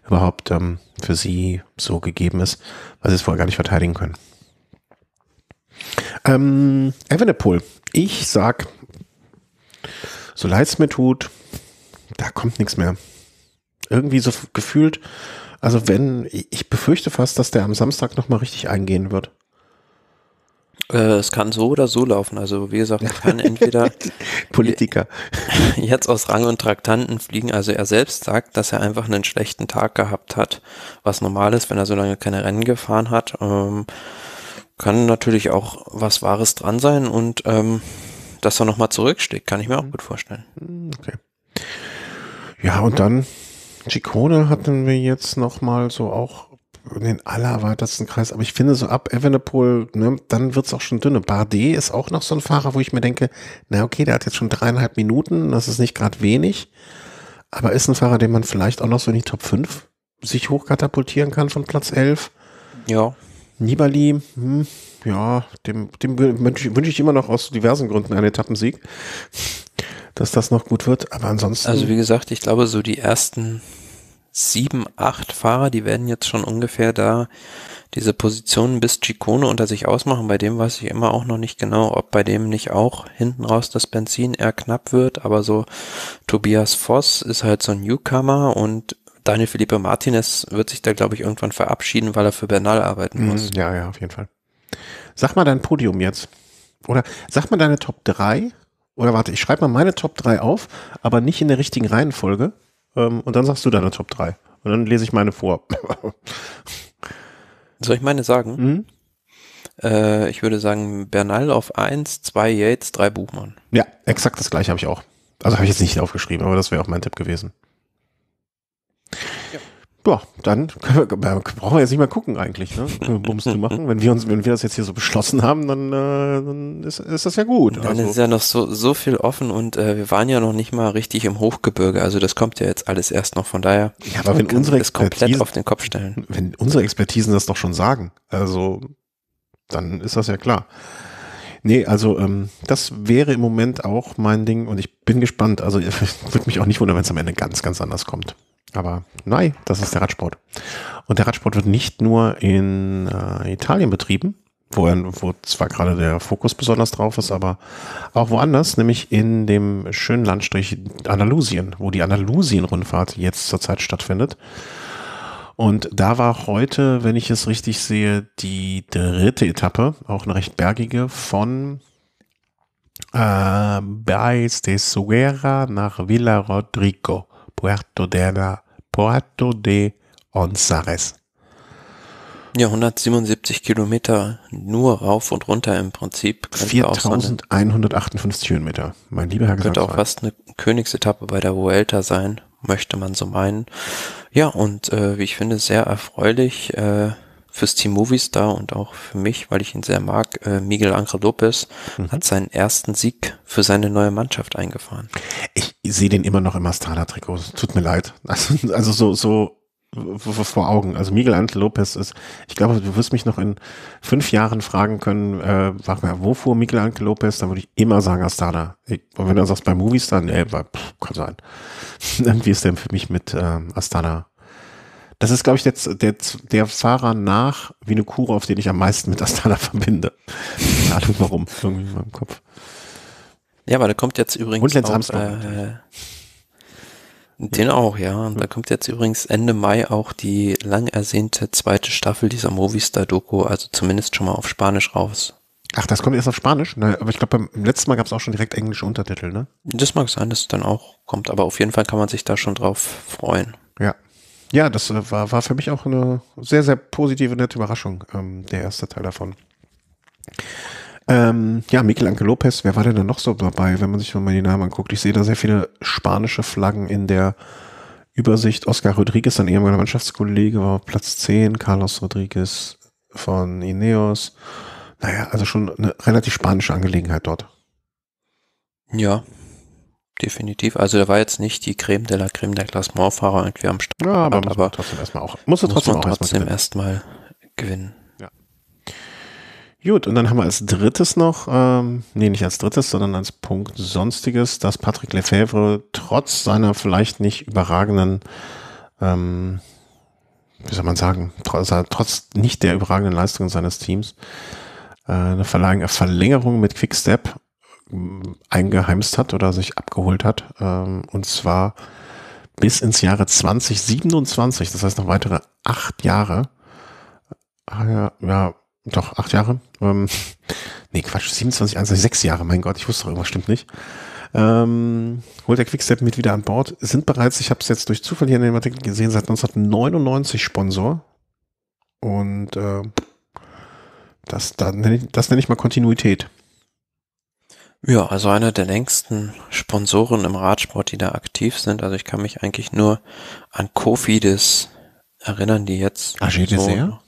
überhaupt ähm, für sie so gegeben ist, weil sie es vorher gar nicht verteidigen können. Ähm, Evenepoel, ich sag, so leid es mir tut, da kommt nichts mehr irgendwie so gefühlt, also wenn, ich befürchte fast, dass der am Samstag nochmal richtig eingehen wird. Äh, es kann so oder so laufen. Also wie gesagt, man kann entweder Politiker jetzt aus Rang und Traktanten fliegen. Also er selbst sagt, dass er einfach einen schlechten Tag gehabt hat, was normal ist, wenn er so lange keine Rennen gefahren hat. Ähm, kann natürlich auch was Wahres dran sein und ähm, dass er nochmal zurücksteht, kann ich mir auch mhm. gut vorstellen. Okay. Ja, und dann Chicone hatten wir jetzt nochmal so auch in den allerweitesten Kreis. Aber ich finde so ab Evenepoel, ne, dann es auch schon dünne. Bardet ist auch noch so ein Fahrer, wo ich mir denke, na okay, der hat jetzt schon dreieinhalb Minuten, das ist nicht gerade wenig. Aber ist ein Fahrer, den man vielleicht auch noch so in die Top 5 sich hochkatapultieren kann von Platz 11. Ja. Nibali, hm, ja, dem, dem wünsche ich, ich immer noch aus diversen Gründen einen Etappensieg dass das noch gut wird. Aber ansonsten. Also wie gesagt, ich glaube, so die ersten sieben, acht Fahrer, die werden jetzt schon ungefähr da diese Positionen bis Chicone unter sich ausmachen. Bei dem weiß ich immer auch noch nicht genau, ob bei dem nicht auch hinten raus das Benzin eher knapp wird. Aber so Tobias Voss ist halt so ein Newcomer und Daniel Felipe Martinez wird sich da, glaube ich, irgendwann verabschieden, weil er für Bernal arbeiten mhm, muss. Ja, ja, auf jeden Fall. Sag mal dein Podium jetzt. Oder sag mal deine Top 3 oder warte, ich schreibe mal meine Top 3 auf, aber nicht in der richtigen Reihenfolge. Ähm, und dann sagst du deine Top 3. Und dann lese ich meine vor. Soll ich meine sagen? Mhm. Äh, ich würde sagen, Bernal auf 1, 2 Yates, 3 Buchmann. Ja, exakt das gleiche habe ich auch. Also habe ich jetzt nicht aufgeschrieben, aber das wäre auch mein Tipp gewesen. Ja, dann können wir, brauchen wir jetzt nicht mehr gucken eigentlich, ne? Bums zu machen. Wenn wir uns, wenn wir das jetzt hier so beschlossen haben, dann, äh, dann ist, ist das ja gut. Dann also. ist ja noch so, so viel offen und äh, wir waren ja noch nicht mal richtig im Hochgebirge. Also das kommt ja jetzt alles erst noch. Von daher ja, aber wenn unsere das komplett auf den Kopf stellen. Wenn unsere Expertisen das doch schon sagen, also dann ist das ja klar. Nee, also ähm, das wäre im Moment auch mein Ding und ich bin gespannt. Also würde mich auch nicht wundern, wenn es am Ende ganz, ganz anders kommt. Aber nein, das ist der Radsport. Und der Radsport wird nicht nur in äh, Italien betrieben, wo, wo zwar gerade der Fokus besonders drauf ist, aber auch woanders, nämlich in dem schönen Landstrich Andalusien, wo die Andalusien-Rundfahrt jetzt zurzeit stattfindet. Und da war heute, wenn ich es richtig sehe, die dritte Etappe, auch eine recht bergige, von äh, Baez de Suguera nach Villa Rodrigo. Puerto de, la, Puerto de Onzares. Ja, 177 Kilometer nur rauf und runter im Prinzip. 4158 Höhenmeter, mein lieber Herr Könnte auch fast eine Königsetappe bei der Vuelta sein, möchte man so meinen. Ja, und äh, wie ich finde, sehr erfreulich äh, fürs Team Movistar und auch für mich, weil ich ihn sehr mag. Äh, Miguel Angel Lopez mhm. hat seinen ersten Sieg für seine neue Mannschaft eingefahren. Ich ich sehe den immer noch im Astana-Trikot. Tut mir leid. Also, also so, so vor Augen. Also Miguel Angel Lopez ist, ich glaube, du wirst mich noch in fünf Jahren fragen können, äh, sag mal, wo fuhr Miguel Angel Lopez? Dann würde ich immer sagen Astana. Ich, und wenn du sagst bei Movies, dann, ey, pff, kann sein. Irgendwie ist der für mich mit ähm, Astana. Das ist, glaube ich, der, der, der Fahrer nach Vinokura, auf den ich am meisten mit Astana verbinde. Keine Ahnung warum, irgendwie in meinem Kopf. Ja, aber da kommt jetzt übrigens. Und Lance Armstrong. Äh, den ja. auch, ja. Und ja. da kommt jetzt übrigens Ende Mai auch die lang ersehnte zweite Staffel dieser Movistar-Doku, also zumindest schon mal auf Spanisch raus. Ach, das kommt erst auf Spanisch? Ne, aber ich glaube, beim letzten Mal gab es auch schon direkt englische Untertitel, ne? Das mag sein, dass es dann auch kommt, aber auf jeden Fall kann man sich da schon drauf freuen. Ja. Ja, das äh, war, war für mich auch eine sehr, sehr positive, nette Überraschung, ähm, der erste Teil davon. Ähm, ja, Anke Lopez, wer war denn da noch so dabei, wenn man sich mal die Namen anguckt? Ich sehe da sehr viele spanische Flaggen in der Übersicht. Oscar Rodriguez, sein ehemaliger Mannschaftskollege, war Platz 10. Carlos Rodriguez von Ineos. Naja, also schon eine relativ spanische Angelegenheit dort. Ja, definitiv. Also da war jetzt nicht die Creme de la Creme der Klassementfahrer irgendwie am Start. Ja, aber, aber trotzdem erstmal auch. Muss, muss trotzdem, man trotzdem erstmal gewinnen. Gut, und dann haben wir als drittes noch, ähm, nee, nicht als drittes, sondern als Punkt Sonstiges, dass Patrick Lefebvre trotz seiner vielleicht nicht überragenden, ähm, wie soll man sagen, trotz, trotz nicht der überragenden Leistung seines Teams, äh, eine Verlängerung mit Quickstep mm, eingeheimst hat oder sich abgeholt hat. Ähm, und zwar bis ins Jahre 2027, das heißt noch weitere acht Jahre. Ah ja, ja, doch, acht Jahre. Ähm, nee, Quatsch, 27, 21, sechs Jahre, mein Gott, ich wusste doch, irgendwas stimmt nicht. Ähm, holt der Quickstep mit wieder an Bord. Sind bereits, ich habe es jetzt durch Zufall hier in dem Artikel gesehen, seit 1999 Sponsor. Und äh, das, da nenn ich, das nenne ich mal Kontinuität. Ja, also einer der längsten Sponsoren im Radsport, die da aktiv sind. Also ich kann mich eigentlich nur an Kofi des erinnern, die jetzt. Ah, so, sehr?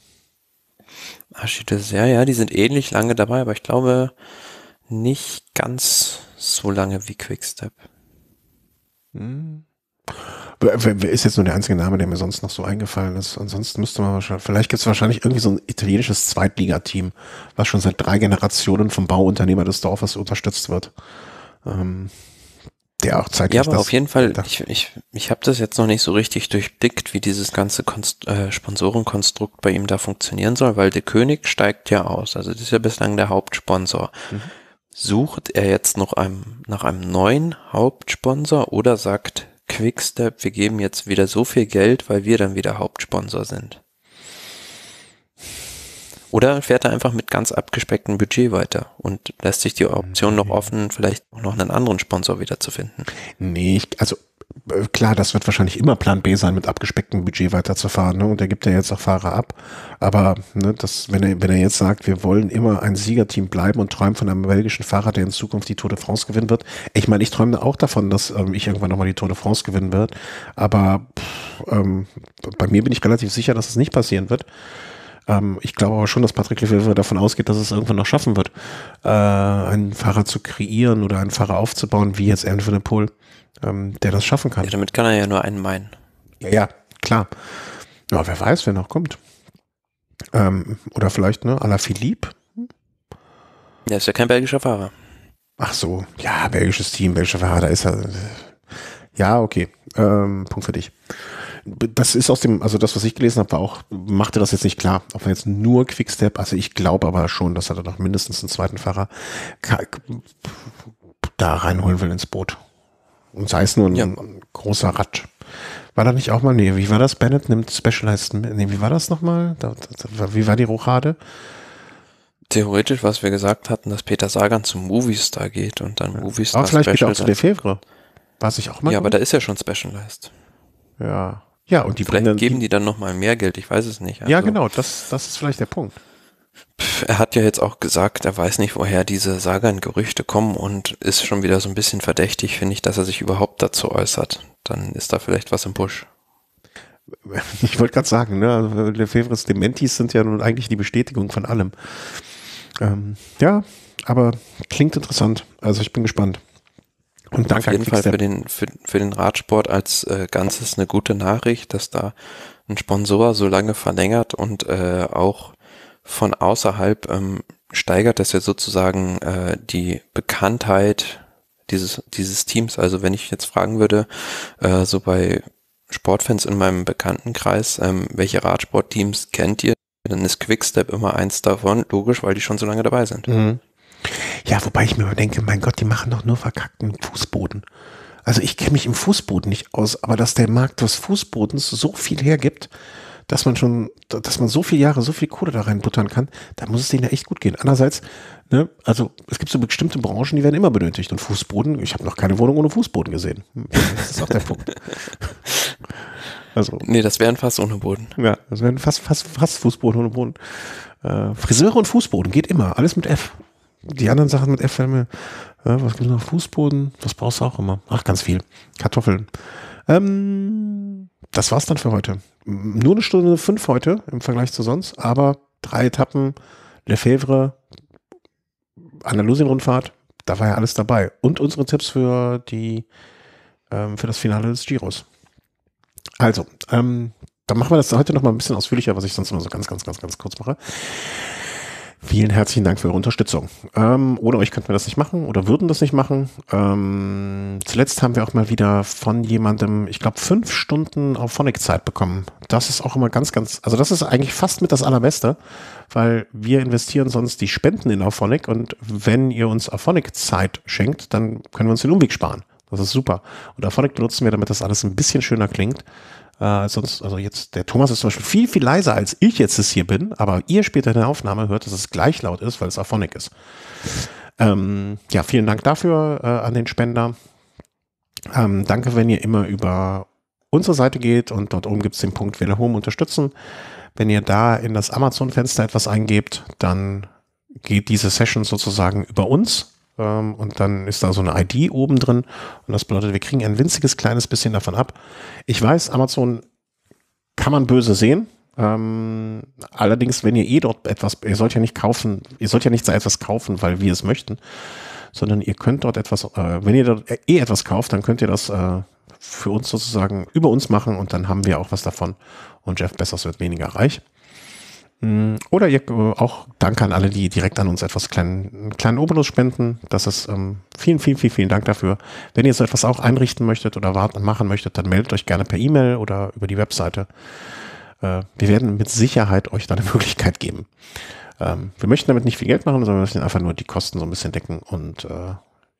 Ah, Aschides, ja, ja, die sind ähnlich lange dabei, aber ich glaube nicht ganz so lange wie Quickstep. Hm. Wer Ist jetzt nur der einzige Name, der mir sonst noch so eingefallen ist. Ansonsten müsste man wahrscheinlich, vielleicht gibt es wahrscheinlich irgendwie so ein italienisches Zweitligateam, was schon seit drei Generationen vom Bauunternehmer des Dorfes unterstützt wird. Ähm, der auch zeigt. Ja, aber auf jeden Fall, ich, ich, ich habe das jetzt noch nicht so richtig durchblickt, wie dieses ganze Konst äh, Sponsorenkonstrukt bei ihm da funktionieren soll, weil der König steigt ja aus. Also das ist ja bislang der Hauptsponsor. Mhm. Sucht er jetzt noch einem, nach einem neuen Hauptsponsor oder sagt Quickstep, wir geben jetzt wieder so viel Geld, weil wir dann wieder Hauptsponsor sind? Oder fährt er einfach mit ganz abgespecktem Budget weiter und lässt sich die Option noch offen, vielleicht auch noch einen anderen Sponsor wiederzufinden? Nee, ich, also äh, klar, das wird wahrscheinlich immer Plan B sein, mit abgespecktem Budget weiterzufahren. Ne? Und er gibt ja jetzt auch Fahrer ab. Aber ne, das, wenn, er, wenn er jetzt sagt, wir wollen immer ein Siegerteam bleiben und träumen von einem belgischen Fahrer, der in Zukunft die Tour de France gewinnen wird. Ich meine, ich träume auch davon, dass ähm, ich irgendwann nochmal die Tour de France gewinnen wird. Aber pff, ähm, bei mir bin ich relativ sicher, dass es das nicht passieren wird. Ähm, ich glaube aber schon, dass Patrick Lefevre davon ausgeht, dass es irgendwann noch schaffen wird, äh, einen Fahrer zu kreieren oder einen Fahrer aufzubauen, wie jetzt Anthony Pohl, ähm, der das schaffen kann. Ja, damit kann er ja nur einen meinen. Ja, ja klar. Ja, wer weiß, wer noch kommt. Ähm, oder vielleicht, ne, Ala Philippe. Der ist ja kein belgischer Fahrer. Ach so, ja, belgisches Team, belgischer Fahrer, da ist er. Ja, okay. Ähm, Punkt für dich das ist aus dem, also das, was ich gelesen habe, war auch, machte das jetzt nicht klar, ob er jetzt nur Quickstep, also ich glaube aber schon, dass er da noch mindestens einen zweiten Fahrer da reinholen will ins Boot. Und sei es nur ein, ja. großer Rad. War da nicht auch mal, nee, wie war das? Bennett nimmt Specialized, nee, wie war das nochmal? Da, da, wie war die Rochade? Theoretisch, was wir gesagt hatten, dass Peter Sagan zum Movistar geht und dann ja. Movistar. Aber vielleicht Special geht er auch zu Lefebvre. War sich auch mal. Ja, drin? aber da ist ja schon Specialized. Ja. Ja, und die vielleicht geben die, dann nochmal mehr Geld, ich weiß es nicht. Also ja, genau, das, das ist vielleicht der Punkt. Er hat ja jetzt auch gesagt, er weiß nicht, woher diese Sagan-Gerüchte kommen und ist schon wieder so ein bisschen verdächtig, finde ich, dass er sich überhaupt dazu äußert. Dann ist da vielleicht was im Busch. Ich wollte gerade sagen, ne, also Lefebvres Dementis sind ja nun eigentlich die Bestätigung von allem. Ähm, ja, aber klingt interessant. Also ich bin gespannt. Und danke auf jeden Fall für den, für, für den Radsport als äh, Ganzes eine gute Nachricht, dass da ein Sponsor so lange verlängert und äh, auch von außerhalb ähm, steigert das ja sozusagen äh, die Bekanntheit dieses, dieses Teams. Also wenn ich jetzt fragen würde, äh, so bei Sportfans in meinem Bekanntenkreis, ähm, welche Radsportteams kennt ihr? Dann ist Quickstep immer eins davon, logisch, weil die schon so lange dabei sind. Mhm. Ja, wobei ich mir denke, mein Gott, die machen doch nur verkackten Fußboden. Also ich kenne mich im Fußboden nicht aus, aber dass der Markt des Fußbodens so viel hergibt, dass man schon, dass man so viele Jahre so viel Kohle da reinbuttern kann, da muss es denen ja echt gut gehen. Andererseits, ne, also es gibt so bestimmte Branchen, die werden immer benötigt und Fußboden, ich habe noch keine Wohnung ohne Fußboden gesehen. Hm, das ist auch der Punkt. Also. Nee, das wären fast ohne Boden. Ja, das wären fast, fast, fast Fußboden ohne Boden. Äh, Friseure und Fußboden geht immer, alles mit F die anderen Sachen mit F FM, äh, was gibt es noch? Fußboden, was brauchst du auch immer? Ach, ganz viel. Kartoffeln. Ähm, das war's dann für heute. Nur eine Stunde fünf heute im Vergleich zu sonst, aber drei Etappen, Lefebvre, Andalusien-Rundfahrt, da war ja alles dabei. Und unsere Tipps für die ähm, für das Finale des Giros. Also, ähm, dann machen wir das heute noch mal ein bisschen ausführlicher, was ich sonst immer so ganz, ganz, ganz, ganz kurz mache. Vielen herzlichen Dank für eure Unterstützung. Ähm, ohne euch könnten wir das nicht machen oder würden das nicht machen. Ähm, zuletzt haben wir auch mal wieder von jemandem, ich glaube, fünf Stunden auf Phonic-Zeit bekommen. Das ist auch immer ganz, ganz, also das ist eigentlich fast mit das Allerbeste, weil wir investieren sonst die Spenden in Auphonic und wenn ihr uns Auphonic-Zeit schenkt, dann können wir uns den Umweg sparen. Das ist super. Und Auphonic benutzen wir, damit das alles ein bisschen schöner klingt. Äh, sonst, also jetzt, der Thomas ist zum Beispiel viel, viel leiser, als ich jetzt es hier bin, aber ihr später in der Aufnahme hört, dass es gleich laut ist, weil es Aphonic ist. Ähm, ja, vielen Dank dafür äh, an den Spender. Ähm, danke, wenn ihr immer über unsere Seite geht und dort oben gibt es den Punkt Wähle Home unterstützen. Wenn ihr da in das Amazon-Fenster etwas eingebt, dann geht diese Session sozusagen über uns ähm, und dann ist da so eine ID oben drin. Und das bedeutet, wir kriegen ein winziges kleines bisschen davon ab. Ich weiß, Amazon kann man böse sehen. Ähm, allerdings, wenn ihr eh dort etwas, ihr sollt ja nicht kaufen, ihr sollt ja nicht etwas kaufen, weil wir es möchten, sondern ihr könnt dort etwas, äh, wenn ihr dort äh, eh etwas kauft, dann könnt ihr das äh, für uns sozusagen über uns machen und dann haben wir auch was davon und Jeff Bessers wird weniger reich. Mm, oder ihr, äh, auch Dank an alle, die direkt an uns etwas kleinen, kleinen Obolus spenden. Das ist ähm, vielen, vielen, vielen, vielen Dank dafür. Wenn ihr so etwas auch einrichten möchtet oder warten, machen möchtet, dann meldet euch gerne per E-Mail oder über die Webseite. Äh, wir werden mit Sicherheit euch da eine Möglichkeit geben. Ähm, wir möchten damit nicht viel Geld machen, sondern wir möchten einfach nur die Kosten so ein bisschen decken und äh,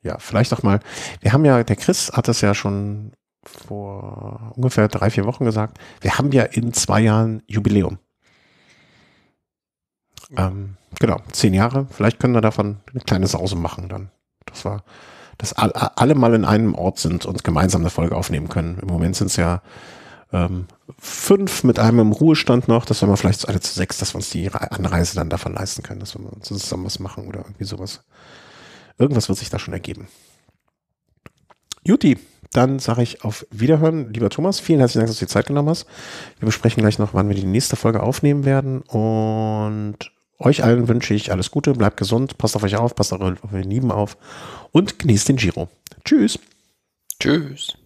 ja, vielleicht auch mal. Wir haben ja, der Chris hat das ja schon vor ungefähr drei, vier Wochen gesagt, wir haben ja in zwei Jahren Jubiläum. Ähm, genau, zehn Jahre. Vielleicht können wir davon eine kleine Sause machen dann. Das war, dass alle mal in einem Ort sind und gemeinsam eine Folge aufnehmen können. Im Moment sind es ja ähm, fünf mit einem im Ruhestand noch. Das werden wir vielleicht alle zu sechs, dass wir uns die Anreise dann davon leisten können, dass wir uns zusammen was machen oder irgendwie sowas. Irgendwas wird sich da schon ergeben. Juti, dann sage ich auf Wiederhören, lieber Thomas. Vielen herzlichen Dank, dass du dir Zeit genommen hast. Wir besprechen gleich noch, wann wir die nächste Folge aufnehmen werden. Und euch allen wünsche ich alles Gute, bleibt gesund, passt auf euch auf, passt auf eure Lieben auf und genießt den Giro. Tschüss. Tschüss.